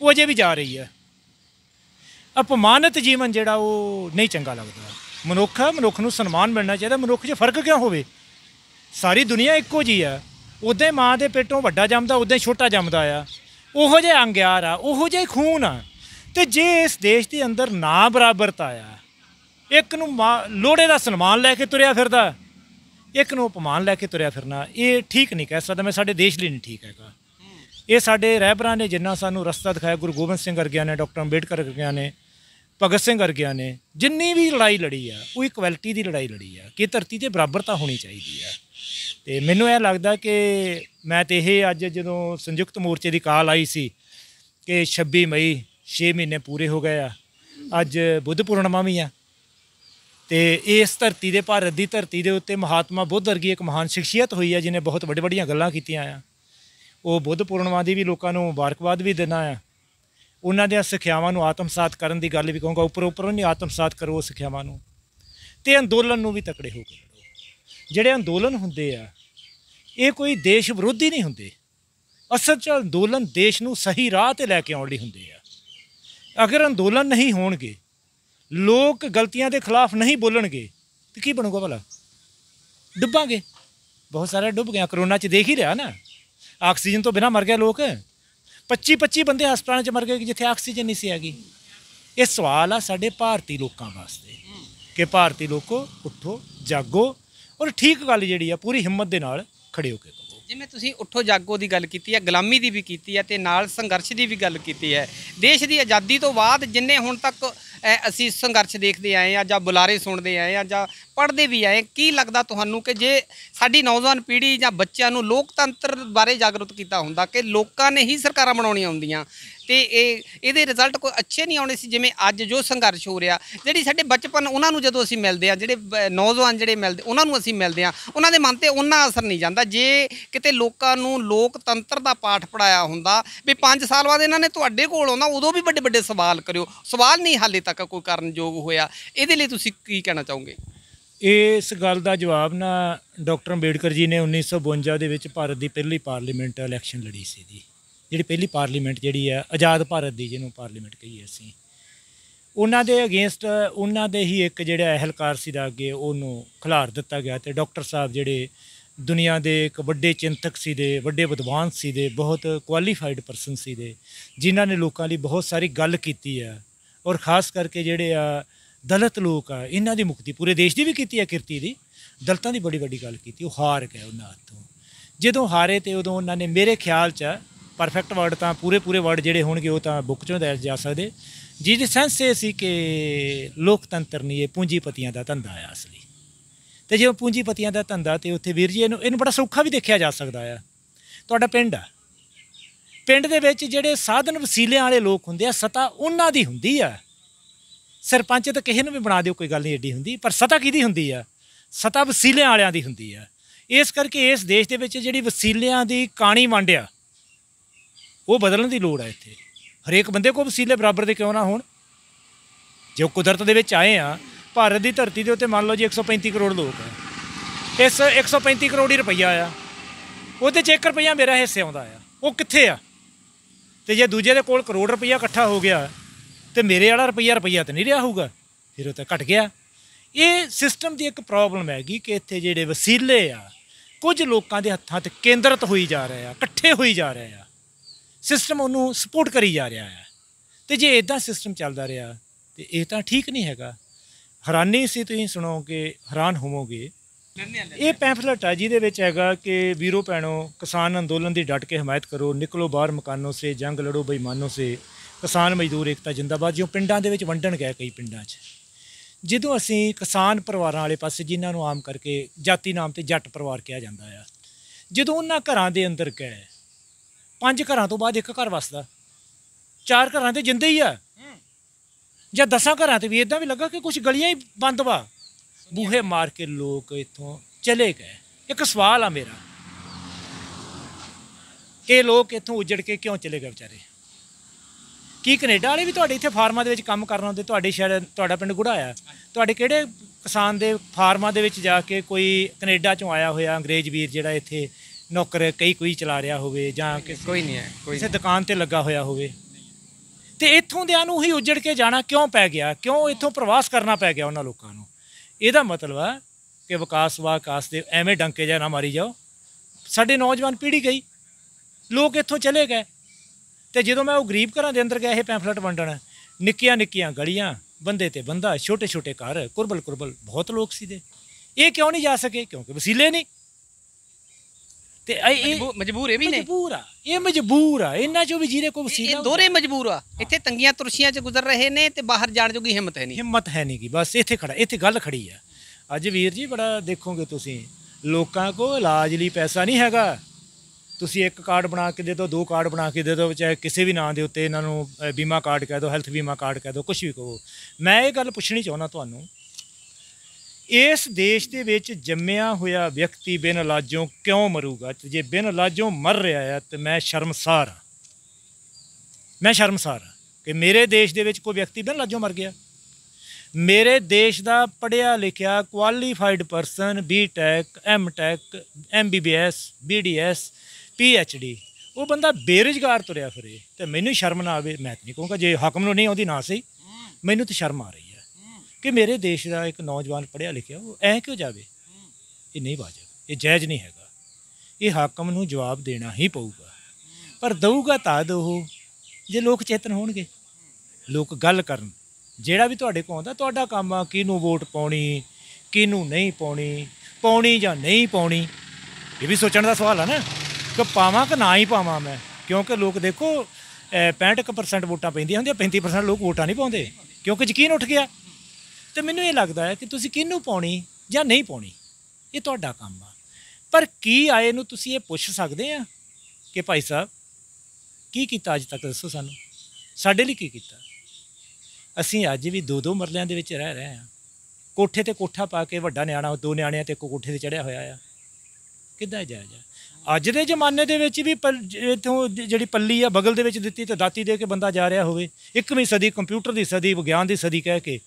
ਉਹ ਅਜੇ ਵੀ ਜਾ ਰਹੀ ਹੈ ਅਪਮਾਨਿਤ ਜੀਵਨ ਜਿਹੜਾ ਉਹ ਨਹੀਂ ਚੰਗਾ ਲੱਗਦਾ ਮਨੁੱਖ ਮਨੁੱਖ ਨੂੰ ਸਨਮਾਨ ਮਿਲਣਾ ਚਾਹੀਦਾ ਮਨੁੱਖ 'ਚ ਫਰਕ ਕਿਉਂ ਹੋਵੇ ਸਾਰੀ ਦੁਨੀਆ ਇੱਕੋ ਜੀ ਆ ਉਦਾਂ ਮਾਂ ਦੇ ਪੇਟੋਂ ਵੱਡਾ ਜੰਮਦਾ ਉਦਾਂ ਛੋਟਾ ਜੰਮਦਾ ਆ ਉਹੋ ਜਿਹਾ ਅੰਗਿਆਰ ਆ ਉਹੋ ਜਿਹਾ ਖੂਨ ਆ ਤੇ ਜੇ ਇਸ ਦੇਸ਼ ਦੇ ਅੰਦਰ ਨਾ ਬਰਾਬਰਤਾ ਆ ਇੱਕ ਨੂੰ ਲੋੜੇ ਦਾ ਸਨਮਾਨ ਲੈ ਕੇ ਤੁਰਿਆ ਫਿਰਦਾ ਇੱਕ ਨੂੰ ਅਪਮਾਨ ਲੈ ਕੇ ਤੁਰਿਆ ਫਿਰਨਾ ਇਹ ਠੀਕ ਨਹੀਂ ਕਹਿ ਸਕਦਾ ਮੈਂ ਸਾਡੇ ਦੇਸ਼ ਲਈ ਨਹੀਂ ਠੀਕ ਹੈਗਾ ਇਹ ਸਾਡੇ ਰਹਿਬਰਾਂ ਨੇ ਜਿੰਨਾ ਸਾਨੂੰ ਰਸਤਾ ਦਿਖਾਇਆ ਗੁਰੂ ਗੋਬਿੰਦ ਸਿੰਘ ਵਰਗਿਆਂ ਨੇ ਡਾਕਟਰ ਅੰਬੇਡਕਰ ਵਰਗਿਆਂ ਨੇ ਭਗਤ ਸਿੰਘ ਵਰਗਿਆਂ ਨੇ ਜਿੰਨੀ ਵੀ ਲੜਾਈ ਲੜੀ ਆ ਉਹ ਇਕਵੈਲਿਟੀ ਦੀ ਲੜਾਈ ਲੜੀ ਆ ਕਿ ਧਰਤੀ ਤੇ ਬਰਾਬਰਤਾ ਹੋਣੀ ਚਾਹੀਦੀ ਆ ਤੇ ਮੈਨੂੰ ਇਹ ਲੱਗਦਾ ਕਿ ਮੈਂ ਤੇ ਇਹ ਅੱਜ ਜਦੋਂ ਸੰਯੁਕਤ ਮੋਰਚੇ ਦੀ ਕਾਲ ਆਈ ਸੀ ਕਿ 26 ਮਈ 6 ਮਹੀਨੇ ਪੂਰੇ ਹੋ ਗਏ ਆ ਅੱਜ ਬੁੱਧ ਪੂਰਨਮਾ ਵੀ ਆ ਤੇ ਇਸ ਧਰਤੀ ਦੇ ਭਾਰਤ ਦੀ ਧਰਤੀ ਦੇ ਉੱਤੇ ਮਹਾਤਮਾ ਬੁੱਧ ਵਰਗੀ ਇੱਕ ਮਹਾਨ ਸ਼ਖਸੀਅਤ ਹੋਈ ਹੈ ਜਿਨੇ ਬਹੁਤ ਵੱਡੇ ਵੱਡੀਆਂ ਗੱਲਾਂ ਕੀਤੀਆਂ ਆ ਉਹ ਬੁੱਧ ਪੂਰਨਮਾ ਦੀ ਵੀ ਲੋਕਾਂ ਨੂੰ ਮੁਬਾਰਕਬਾਦ ਵੀ ਦੇਣਾ ਆ ਉਹਨਾਂ ਦੇ ਸਿੱਖਿਆਵਾਂ ਨੂੰ ਆਤਮਸਾਤ ਕਰਨ ਦੀ ਗੱਲ ਵੀ ਕਹੂੰਗਾ ਉੱਪਰ ਉੱਪਰ ਨਹੀਂ ਆਤਮਸਾਤ ਕਰੋ ਸਿੱਖਿਆਵਾਂ ਨੂੰ ਤੇ ਅੰਦੋਲਨ ਨੂੰ ਵੀ ਤਕੜੇ ਹੋ ਗਏ ਜਿਹੜੇ ਅੰਦੋਲਨ ਹੁੰਦੇ ਆ ਇਹ ਕੋਈ ਦੇਸ਼ ਵਿਰੋਧੀ ਨਹੀਂ ਹੁੰਦੇ ਅਸਲ 'ਚ ਅੰਦੋਲਨ ਦੇਸ਼ ਨੂੰ ਸਹੀ ਰਾਹ ਤੇ ਲੈ ਕੇ ਆਉਣ ਲਈ ਹੁੰਦੇ ਆ ਅਗਰ ਅੰਦੋਲਨ ਨਹੀਂ ਹੋਣਗੇ ਲੋਕ ਗਲਤੀਆਂ ਦੇ ਖਿਲਾਫ ਨਹੀਂ ਬੋਲਣਗੇ ਤੇ ਕੀ ਬਣੂਗਾ ਭਲਾ ਡੁੱਬਾਂਗੇ ਬਹੁਤ ਸਾਰੇ ਡੁੱਬ ਗਏ ਕਰੋਨਾ 'ਚ ਦੇਖ ਹੀ ਰਿਹਾ ਨਾ ਆਕਸੀਜਨ ਤੋਂ ਬਿਨਾ ਮਰ ਗਏ ਲੋਕ 25 25 ਬੰਦੇ ਹਸਪਤਾਲਾਂ 'ਚ ਮਰ ਗਏ ਜਿੱਥੇ ਆਕਸੀਜਨ ਨਹੀਂ ਸੀ ਹੈਗੀ ਇਹ ਸਵਾਲ ਆ ਸਾਡੇ ਭਾਰਤੀ ਲੋਕਾਂ ਵਾਸਤੇ ਕਿ ਭਾਰਤੀ ਲੋਕੋ ਉੱਠੋ ਜਾਗੋ ਔਰ ਠੀਕ ਗੱਲ ਜਿਹੜੀ ਆ ਪੂਰੀ ਹਿੰਮਤ ਦੇ ਨਾਲ ਖੜੇ ਹੋ ਕੇ ਕਹੋ ਜਿਵੇਂ ਤੁਸੀਂ ਉੱਠੋ ਜਾਗੋ ਦੀ ਗੱਲ ਕੀਤੀ ਹੈ ਗੁਲਾਮੀ ਦੀ ਵੀ ਕੀਤੀ ਹੈ ਤੇ ਨਾਲ ਸੰਘਰਸ਼ ਦੀ ਵੀ ਗੱਲ ਕੀਤੀ ਹੈ ਦੇਸ਼ ਦੀ ਆਜ਼ਾਦੀ ਤੋਂ ਬਾਅਦ ਜਿੰਨੇ ਹੁਣ ਤੱਕ ਅਸੀਂ ਸੰਘਰਸ਼ ਦੇਖਦੇ ਆਏ ਆ ਜਾਂ ਬੁਲਾਰੇ ਸੁਣਦੇ ਆਏ ਆ ਜਾਂ ਪੜ੍ਹਦੇ ਵੀ ਆਏ ਕੀ ਲੱਗਦਾ ਤੁਹਾਨੂੰ ਕਿ ਜੇ ਸਾਡੀ ਨੌਜਵਾਨ ਪੀੜ੍ਹੀ ਜਾਂ ਬੱਚਿਆਂ ਨੂੰ ਲੋਕਤੰਤਰ ਬਾਰੇ ਜਾਗਰੂਕ ਕੀਤਾ ਹੁੰਦਾ ਕਿ ਲੋਕਾਂ ਨੇ ਹੀ ਸਰਕਾਰਾਂ ਬਣਾਉਣੀਆਂ ਹੁੰਦੀਆਂ ਤੇ ਇਹ ਇਹਦੇ ਰਿਜ਼ਲਟ ਕੋਈ ਅੱਛੇ ਨਹੀਂ ਆਉਣੇ ਸੀ ਜਿਵੇਂ ਅੱਜ ਜੋ ਸੰਘਰਸ਼ ਹੋ ਰਿਹਾ ਜਿਹੜੀ ਸਾਡੇ ਬਚਪਨ ਉਹਨਾਂ ਨੂੰ ਜਦੋਂ ਅਸੀਂ ਮਿਲਦੇ ਆ ਜਿਹੜੇ ਨੌਜਵਾਨ ਜਿਹੜੇ ਮਿਲਦੇ ਉਹਨਾਂ ਨੂੰ ਅਸੀਂ ਮਿਲਦੇ ਆ ਉਹਨਾਂ ਦੇ ਮਨ ਤੇ ਉਹਨਾਂ ਅਸਰ ਨਹੀਂ ਜਾਂਦਾ ਜੇ ਕਿਤੇ ਲੋਕਾਂ ਨੂੰ ਲੋਕਤੰਤਰ ਦਾ ਪਾਠ ਪੜਾਇਆ ਹੁੰਦਾ ਵੀ 5 ਸਾਲ ਬਾਅਦ ਇਹਨਾਂ ਨੇ ਤੁਹਾਡੇ ਕੋਲ ਆਉਣਾ ਉਦੋਂ ਵੀ ਵੱਡੇ ਵੱਡੇ ਸਵਾਲ ਕਰਿਓ ਸਵਾਲ ਨਹੀਂ ਹਾਲੇ ਤੱਕ ਕੋਈ ਕਰਨ ਯੋਗ ਹੋਇਆ ਇਹਦੇ ਲਈ ਤੁਸੀਂ ਕੀ ਕਹਿਣਾ ਚਾਹੋਗੇ ਇਸ ਗੱਲ ਦਾ ਜਵਾਬ ਨਾ ਡਾਕਟਰ ਅੰਬੇਡਕਰ ਜੀ ਨੇ 1952 ਦੇ ਵਿੱਚ ਭਾਰਤ ਦੀ ਪਹਿਲੀ ਪਾਰਲੀਮੈਂਟ ਇਲੈਕਸ਼ਨ ਲੜੀ ਸੀ ਦੀ ਜਿਹੜੀ ਪਹਿਲੀ ਪਾਰਲੀਮੈਂਟ ਜਿਹੜੀ ਆ ਆਜ਼ਾਦ ਭਾਰਤ ਦੀ ਜਿਹਨੂੰ ਪਾਰਲੀਮੈਂਟ ਕਹੀਏ ਅਸੀਂ ਉਹਨਾਂ ਦੇ ਅਗੇਂਸਟ ਉਹਨਾਂ ਦੇ ਹੀ ਇੱਕ ਜਿਹੜਾ ਅਹਿਲਕਾਰ ਸੀ ਦਾ ਅੱਗੇ ਉਹਨੂੰ ਖਿਲਾਰ ਦਿੱਤਾ ਗਿਆ ਤੇ ਡਾਕਟਰ ਸਾਹਿਬ ਜਿਹੜੇ ਦੁਨੀਆ ਦੇ ਇੱਕ ਵੱਡੇ ਚਿੰਤਕ ਸੀ ਦੇ ਵੱਡੇ ਵਿਦਵਾਨ ਸੀ ਦੇ ਬਹੁਤ ਕੁਆਲੀਫਾਈਡ ਪਰਸਨ ਸੀ ਦੇ ਜਿਨ੍ਹਾਂ ਨੇ ਲੋਕਾਂ ਲਈ ਬਹੁਤ ਸਾਰੀ ਗੱਲ ਕੀਤੀ ਆ ਔਰ ਖਾਸ ਕਰਕੇ ਜਿਹੜੇ ਆ ਦਲਤ ਲੋਕ ਆ ਇਹਨਾਂ ਦੀ ਮੁਕਤੀ ਪੂਰੇ ਦੇਸ਼ ਦੀ ਵੀ ਕੀਤੀ ਹੈ ਕਿਰਤੀ ਦੀ ਦਲਤਾਂ ਦੀ ਬੜੀ ਵੱਡੀ ਗੱਲ ਕੀਤੀ ਉਹ ਹਾਰ ਗਏ ਉਹਨਾਂ ਹੱਥੋਂ ਜਦੋਂ ਹਾਰੇ ਤੇ ਉਦੋਂ ਉਹਨਾਂ ਨੇ ਮੇਰੇ ਖਿਆਲ 'ਚ ਪਰਫੈਕਟ ਵਰਡ ਤਾਂ ਪੂਰੇ ਪੂਰੇ ਵਰਡ ਜਿਹੜੇ ਹੋਣਗੇ ਉਹ ਤਾਂ ਬੁੱਕ 'ਚੋਂ ਦੱਸ ਜਾ ਸਕਦੇ ਜਿਹਦੇ ਸੈਂਸ ਇਹ ਸੀ ਕਿ ਲੋਕਤੰਤਰ ਨਹੀਂ ਇਹ ਪੂੰਜੀਪਤੀਆਂ ਦਾ ਧੰਦਾ ਆ ਅਸਲੀ ਤੇ ਜੇ ਉਹ ਪੂੰਜੀਪਤੀਆਂ ਦਾ ਧੰਦਾ ਤੇ ਉੱਥੇ ਵੀਰ ਜੀ ਇਹਨੂੰ ਇਹਨੂੰ ਬੜਾ ਸੌਖਾ ਵੀ ਦੇਖਿਆ ਜਾ ਸਕਦਾ ਆ ਤੁਹਾਡਾ ਪਿੰਡ ਆ ਪਿੰਡ ਦੇ ਵਿੱਚ ਜਿਹੜੇ ਸਾਧਨ ਵਸੀਲਿਆਂ ਵਾਲੇ ਲੋਕ ਹੁੰਦੇ ਆ ਸਤਾ ਉਹਨਾਂ ਦੀ ਹੁੰਦੀ ਆ ਸਰਪੰਚ ਤਾਂ ਕਿਸੇ ਨੂੰ ਵੀ ਬਣਾ ਦਿਓ ਕੋਈ ਗੱਲ ਨਹੀਂ ਏਡੀ ਹੁੰਦੀ ਪਰ ਸਤਾ ਕਿਹਦੀ ਹੁੰਦੀ ਆ ਸਤਾ ਵਸੀਲਿਆਂ ਵਾਲਿਆਂ ਦੀ ਹੁੰਦੀ ਆ ਇਸ ਕਰਕੇ ਇਸ ਦੇਸ਼ ਦੇ ਵਿੱਚ ਜਿਹੜੀ ਵਸੀਲਿਆਂ ਦੀ ਕਾਣੀ ਵੰਡਿਆ ਉਹ ਬਦਲਣ ਦੀ ਲੋੜ ਹੈ ਇੱਥੇ ਹਰੇਕ ਬੰਦੇ ਕੋਲ ਵਸੀਲੇ ਬਰਾਬਰ ਦੇ ਕਿਉਂ ਨਾ ਹੋਣ ਜੋ ਕੁਦਰਤ ਦੇ ਵਿੱਚ ਆਏ ਆ ਭਾਰਤ ਦੀ ਧਰਤੀ ਦੇ ਉੱਤੇ ਮੰਨ ਲਓ ਜੀ 135 ਕਰੋੜ ਲੋਕ ਆ ਇਸ 135 ਕਰੋੜ ਹੀ ਰੁਪਈਆ ਆ ਉਹਦੇ 'ਚ 1 ਰੁਪਈਆ ਮੇਰਾ ਹਿੱਸਾ ਆਉਂਦਾ ਆ ਉਹ ਕਿੱਥੇ ਆ ਤੇ ਜੇ ਦੂਜੇ ਦੇ ਕੋਲ ਕਰੋੜ ਰੁਪਈਆ ਇਕੱਠਾ ਹੋ ਗਿਆ ਤੇ ਮੇਰੇ ਵਾਲਾ ਰੁਪਈਆ ਰੁਪਈਆ ਤੇ ਨਹੀਂ ਰਿਹਾ ਹੋਊਗਾ ਫਿਰ ਉਹ ਤਾਂ ਘਟ ਗਿਆ ਇਹ ਸਿਸਟਮ ਦੀ ਇੱਕ ਪ੍ਰੋਬਲਮ ਹੈਗੀ ਕਿ ਇੱਥੇ ਜਿਹੜੇ ਵਸੀਲੇ ਆ ਕੁਝ ਲੋਕਾਂ ਦੇ ਹੱਥਾਂ ਤੇ ਕੇਂਦਰਿਤ ਹੋਈ ਜਾ ਰਹੇ ਆ ਇਕੱਠੇ ਹੋਈ ਜਾ ਰਹੇ ਆ ਸਿਸਟਮ ਉਹਨੂੰ ਸਪੋਰਟ ਕਰੀ ਜਾ ਰਿਹਾ ਆ ਤੇ ਜੇ ਇਦਾਂ ਸਿਸਟਮ ਚੱਲਦਾ ਰਿਹਾ ਤੇ ਇਹ ਤਾਂ ਠੀਕ ਨਹੀਂ ਹੈਗਾ ਹੈਰਾਨੀ ਸੀ ਤੁਸੀਂ ਸੁਣੋਗੇ ਹੈਰਾਨ ਹੋਵੋਗੇ ਇਹ ਪੈਂਫਲਟ ਆ ਜਿਹਦੇ ਵਿੱਚ ਹੈਗਾ ਕਿ ਵੀਰੋ ਪੈਣੋ ਕਿਸਾਨ ਅੰਦੋਲਨ ਦੀ ਡਟ ਕੇ ਹਮਾਇਤ ਕਰੋ ਨਿਕਲੋ ਬਾਹਰ ਮਕਾਨੋਂ ਸੇ ਜੰਗ ਲੜੋ ਬੇਈਮਾਨੋਂ ਸੇ ਕਿਸਾਨ ਮਜ਼ਦੂਰ ਏਕਤਾ ਜਿੰਦਾਬਾਦ ਜਿਉਂ ਪਿੰਡਾਂ ਦੇ ਵਿੱਚ ਵੰਡਣ ਗਏ ਕਈ ਪਿੰਡਾਂ 'ਚ ਜਦੋਂ ਅਸੀਂ ਕਿਸਾਨ ਪਰਿਵਾਰਾਂ ਵਾਲੇ ਪਾਸੇ ਜਿਨ੍ਹਾਂ ਨੂੰ ਆਮ ਕਰਕੇ ਜਾਤੀ ਨਾਮ ਤੇ ਜੱਟ ਪਰਿਵਾਰ ਕਿਹਾ ਜਾਂਦਾ ਆ ਜਦੋਂ ਉਹਨਾਂ ਘਰਾਂ ਦੇ ਅੰਦਰ ਗਏ ਪੰਜ ਘਰਾਂ ਤੋਂ ਬਾਅਦ ਇੱਕ ਘਰ ਵਸਦਾ ਚਾਰ ਘਰਾਂ ਤੇ ਜਿੰਦੇ ਹੀ ਆ ਜਾਂ ਦਸਾਂ ਘਰਾਂ ਤੇ ਵੀ ਇਦਾਂ ਵੀ ਲੱਗਾ ਕਿ ਕੁਝ ਗਲੀਆਂ ਹੀ ਬੰਦ ਵਾ ਬੂਹੇ ਮਾਰ ਕੇ ਲੋਕ ਇੱਥੋਂ ਚਲੇ ਗਏ ਇੱਕ ਸਵਾਲ ਆ ਮੇਰਾ ਇਹ ਲੋਕ ਇੱਥੋਂ ਉਜੜ ਕੇ ਕਿਉਂ ਚਲੇ ਗਏ ਵਿਚਾਰੇ ਕੀ ਕੈਨੇਡਾ ਵਾਲੇ ਵੀ ਤੁਹਾਡੇ ਇੱਥੇ ਫਾਰਮਾਂ ਦੇ ਵਿੱਚ ਕੰਮ ਕਰਨ ਆਉਂਦੇ ਤੁਹਾਡੇ ਸ਼ਹਿਰ ਤੁਹਾਡਾ ਪਿੰਡ ਗੁੜਾਇਆ ਤੁਹਾਡੇ ਕਿਹੜੇ ਕਿਸਾਨ ਦੇ ਫਾਰਮਾਂ ਦੇ ਵਿੱਚ ਜਾ ਕੇ ਕੋਈ ਕੈਨੇਡਾ ਚੋਂ ਆਇਆ ਹੋਇਆ ਅੰਗਰੇਜ਼ ਵੀਰ ਜਿਹੜਾ ਇੱਥੇ ਨੌਕਰ ਕਈ ਕੋਈ ਚਲਾ ਰਿਹਾ ਹੋਵੇ ਜਾਂ ਕੋਈ ਨਹੀਂ ਹੈ ਕੋਈ ਕਿਸੇ ਦੁਕਾਨ ਤੇ ਲੱਗਾ ਹੋਇਆ ਹੋਵੇ ਤੇ ਇੱਥੋਂ ਦਿਆਂ ਨੂੰ ਹੀ ਉਜੜ ਕੇ ਜਾਣਾ ਕਿਉਂ ਪੈ ਗਿਆ ਕਿਉਂ ਇੱਥੋਂ ਪ੍ਰਵਾਸ ਕਰਨਾ ਪੈ ਗਿਆ ਉਹਨਾਂ ਲੋਕਾਂ ਨੂੰ ਇਹਦਾ ਮਤਲਬ ਹੈ ਕਿ ਵਿਕਾਸ ਵਾਕਾਸ ਦੇ ਐਵੇਂ ਡੰਕੇ ਜਾ ਨਾ ਮਾਰੀ ਜਾਓ ਸਾਡੇ ਨੌਜਵਾਨ ਪੀੜ੍ਹੀ ਗਈ ਲੋਕ ਇੱਥੋਂ ਚਲੇ ਗਏ ਤੇ ਜਦੋਂ ਮੈਂ ਉਹ ਗਰੀਬ ਘਰਾਂ ਦੇ ਅੰਦਰ ਗਿਆ ਇਹ ਪੈਂਫਲੇਟ ਵੰਡਣ ਨਿੱਕੀਆਂ ਨਿੱਕੀਆਂ ਗਲੀਆਂ ਬੰਦੇ ਤੇ ਬੰਦਾ ਛੋਟੇ ਛੋਟੇ ਘਰ ਕੁਰਬਲ ਕੁਰਬਲ ਬਹੁਤ ਲੋਕ ਸੀ ਦੇ ਇਹ ਕਿਉਂ ਨਹੀਂ ਜਾ ਸਕੇ ਕਿਉਂਕਿ ਵਸੀਲੇ ਨਹੀਂ ਤੇ ਇਹ ਮਜਬੂਰ ਇਹ ਵੀ ਨੇ ਮਜਬੂਰ ਆ ਇਹ ਮਜਬੂਰ ਆ ਇਹਨਾਂ ਚੋਂ ਵੀ ਜਿਹਦੇ ਕੋਲ ਵਸੀਲਾ ਇਹ ਦੋਰੇ ਮਜਬੂਰ ਆ ਇੱਥੇ ਤੰਗੀਆਂ ਤੁਰਸ਼ੀਆਂ 'ਚ ਗੁਜ਼ਰ ਰਹੇ ਨੇ ਤੇ ਬਾਹਰ ਜਾਣ ਜੋਗੀ ਹਿੰਮਤ ਹੈ ਨਹੀਂ ਹਿੰਮਤ ਹੈ ਨਹੀਂ ਕੀ ਬਸ ਇੱਥੇ ਖੜਾ ਇੱਥੇ ਗੱਲ ਖੜੀ ਆ ਅੱਜ ਵੀਰ ਜੀ ਬੜਾ ਦੇਖੋਗੇ ਤੁਸੀਂ ਲੋਕਾਂ ਕੋ ਇਲਾਜ ਲਈ ਪੈਸਾ ਨਹੀਂ ਹੈਗਾ ਤੁਸੀਂ ਇੱਕ ਕਾਰਡ ਬਣਾ ਕੇ ਦੇ ਦਿਓ ਦੋ ਕਾਰਡ ਬਣਾ ਕੇ ਦੇ ਦਿਓ ਚਾਹੇ ਕਿਸੇ ਵੀ ਨਾਂ ਦੇ ਉੱਤੇ ਇਹਨਾਂ ਨੂੰ ਬੀਮਾ ਕਾਰਡ ਕਹਿ ਦਿਓ ਹੈਲਥ ਬੀਮਾ ਕਾਰਡ ਕਹਿ ਦਿਓ ਕੁਝ ਵੀ ਕਹੋ ਮੈਂ ਇਹ ਗੱਲ ਪੁੱਛਣੀ ਚਾਹੁੰਦਾ ਤੁਹਾਨੂੰ ਇਸ ਦੇਸ਼ ਦੇ ਵਿੱਚ ਜੰਮਿਆ ਹੋਇਆ ਵਿਅਕਤੀ ਬਿਨ ਇਲਾਜੋਂ ਕਿਉਂ ਮਰੂਗਾ ਜੇ ਬਿਨ ਇਲਾਜੋਂ ਮਰ ਰਿਹਾ ਹੈ ਤੇ ਮੈਂ ਸ਼ਰਮਸਾਰ ਹਾਂ ਮੈਂ ਸ਼ਰਮਸਾਰ ਹਾਂ ਕਿ ਮੇਰੇ ਦੇਸ਼ ਦੇ ਵਿੱਚ ਕੋਈ ਵਿਅਕਤੀ ਬਿਨ ਇਲਾਜੋਂ ਮਰ ਗਿਆ ਮੇਰੇ ਦੇਸ਼ ਦਾ ਪੜਿਆ ਲਿਖਿਆ qualified person BTech MTech MBBS BDS P H D ਉਹ ਬੰਦਾ ਬੇਰੋਜ਼ਗਾਰ ਤੁਰਿਆ ਫਿਰੇ ਤੇ ਮੈਨੂੰ ਸ਼ਰਮ ਨਾ ਆਵੇ ਮੈਂ ਨਹੀਂ ਕਹੂੰਗਾ ਜੇ ਹਾਕਮ ਨੂੰ ਨਹੀਂ ਆਉਂਦੀ ਨਾ ਸਹੀ ਮੈਨੂੰ ਤਾਂ ਸ਼ਰਮ ਆ ਰਹੀ ਹੈ ਕਿ ਮੇਰੇ ਦੇਸ਼ ਦਾ ਇੱਕ ਨੌਜਵਾਨ ਪੜਿਆ ਲਿਖਿਆ ਉਹ ਐ ਕਿਉਂ ਜਾਵੇ ਇਹ ਨਹੀਂ ਵਾਜਬ ਇਹ ਜਾਇਜ਼ ਨਹੀਂ ਹੈਗਾ ਇਹ ਹਾਕਮ ਨੂੰ ਜਵਾਬ ਦੇਣਾ ਹੀ ਪਊਗਾ ਪਰ ਦਊਗਾ ਤਾਂ ਉਹ ਜੇ ਲੋਕ ਚੇਤਨ ਹੋਣਗੇ ਲੋਕ ਗੱਲ ਕਰਨ ਜਿਹੜਾ ਵੀ ਤੁਹਾਡੇ ਕੋਲ ਆਉਂਦਾ ਤੁਹਾਡਾ ਕੰਮ ਆ ਕਿਹਨੂੰ ਵੋਟ ਪਾਉਣੀ ਕਿਹਨੂੰ ਨਹੀਂ ਪਾਉਣੀ ਪਾਉਣੀ ਜਾਂ ਨਹੀਂ ਪਾਉਣੀ ਇਹ ਵੀ ਸੋਚਣ ਦਾ ਸਵਾਲ ਆ ਨਾ ਕਿ ਪਾਵਾਂ ਕਿ ਨਾ ਹੀ ਪਾਵਾਂ ਮੈਂ ਕਿਉਂਕਿ ਲੋਕ ਦੇਖੋ 65% ਵੋਟਾਂ ਪੈਂਦੀਆਂ ਹੁੰਦੀਆਂ 35% ਲੋਕ ਵੋਟਾਂ ਨਹੀਂ ਪਾਉਂਦੇ ਕਿਉਂਕਿ ਯਕੀਨ ਉੱਠ ਗਿਆ ਤੇ ਮੈਨੂੰ ਇਹ ਲੱਗਦਾ ਹੈ ਕਿ ਤੁਸੀਂ ਕਿਹਨੂੰ ਪਾਉਣੀ ਜਾਂ ਨਹੀਂ ਪਾਉਣੀ ਇਹ ਤੁਹਾਡਾ ਕੰਮ ਆ ਪਰ ਕੀ ਆਏ ਨੂੰ ਤੁਸੀਂ ਇਹ ਪੁੱਛ ਸਕਦੇ ਆ ਕਿ ਭਾਈ ਸਾਹਿਬ ਕੀ ਕੀਤਾ ਅੱਜ ਤੱਕ ਦੱਸੋ ਸਾਨੂੰ ਸਾਡੇ ਲਈ ਕੀ ਕੀਤਾ ਅਸੀਂ ਅੱਜ ਵੀ ਦੋ ਦੋ ਮਰਲਿਆਂ ਦੇ ਵਿੱਚ ਰਹਿ ਰਹੇ ਆ ਕੋਠੇ ਤੇ ਕੋਠਾ ਪਾ ਕੇ ਵੱਡਾ ਨਿਆਣਾ ਦੋ ਨਿਆਣਿਆਂ ਤੇ ਇੱਕ ਕੋਠੇ ਤੇ ਚੜਿਆ ਹੋਇਆ ਆ ਕਿੱਦਾਂ ਜਾਇਆ ਜਾ ਅੱਜ ਦੇ ਜ਼ਮਾਨੇ ਦੇ ਵਿੱਚ ਵੀ ਇਥੋਂ ਜਿਹੜੀ ਪੱਲੀ ਆ ਬਗਲ ਦੇ ਵਿੱਚ ਦਿੱਤੀ ਤੇ ਦਾਤੀ ਦੇ ਕੇ ਬੰਦਾ ਜਾ ਰਿਹਾ ਹੋਵੇ ਇੱਕਵੀਂ ਸਦੀ ਕੰਪਿਊਟਰ ਦੀ ਸਦੀ ਵਿਗਿਆਨ ਦੀ ਸਦੀ ਕਹਿ ਕੇ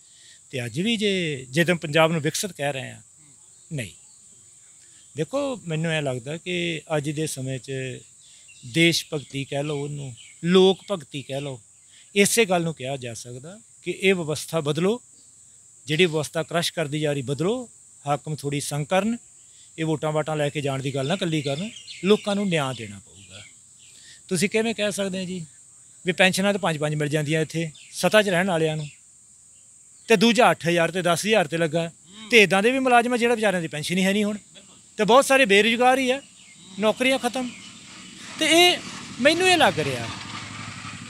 ਤੇ ਅੱਜ ਵੀ ਜੇ ਜਦੋਂ ਪੰਜਾਬ ਨੂੰ ਵਿਕਸਿਤ ਕਹਿ ਰਹੇ ਆ ਨਹੀਂ ਦੇਖੋ ਮੈਨੂੰ ਇਹ ਲੱਗਦਾ ਕਿ ਅੱਜ ਦੇ ਸਮੇਂ 'ਚ ਦੇਸ਼ ਭਗਤੀ ਕਹਿ ਲਓ ਉਹਨੂੰ ਲੋਕ ਭਗਤੀ ਕਹਿ ਲਓ ਇਸੇ ਗੱਲ ਨੂੰ ਕਿਹਾ ਜਾ ਸਕਦਾ ਕਿ ਇਹ ਵਿਵਸਥਾ ਬਦਲੋ ਜਿਹੜੀ ਵਿਵਸਥਾ ਕ੍ਰਸ਼ ਕਰਦੀ ਜਾ ਰਹੀ ਬਦਲੋ ਹਾਕਮ ਥੋੜੀ ਸੰਕਰਨ ਇਹ ਵੋਟਾਂ ਵਾਟਾਂ ਲੈ ਕੇ ਜਾਣ ਦੀ ਗੱਲ ਨਾ ਕੱਲੀ ਕਰਨ ਲੋਕਾਂ ਨੂੰ ਨਿਆਂ ਦੇਣਾ ਪਊਗਾ ਤੁਸੀਂ ਕਿਵੇਂ ਕਹਿ ਸਕਦੇ ਆ ਜੀ ਵੀ ਪੈਨਸ਼ਨਾਂ ਤਾਂ 5-5 ਮਿਲ ਜਾਂਦੀਆਂ ਇੱਥੇ ਸਤਾ 'ਚ ਰਹਿਣ ਵਾਲਿਆਂ ਨੂੰ ਤੇ ਦੂਜਾ 8000 ਤੇ 10000 ਤੇ ਲੱਗਾ ਤੇ ਇਦਾਂ ਦੇ ਵੀ ਮੁਲਾਜ਼ਮ ਜਿਹੜਾ ਵਿਚਾਰਿਆਂ ਦੀ ਪੈਨਸ਼ਨ ਹੀ ਹੈ ਨਹੀਂ ਹੁਣ ਤੇ ਬਹੁਤ ਸਾਰੇ ਬੇਰੁਜ਼ਗਾਰ ਹੀ ਆ ਨੌਕਰੀਆਂ ਖਤਮ ਤੇ ਇਹ ਮੈਨੂੰ ਇਹ ਲੱਗ ਰਿਹਾ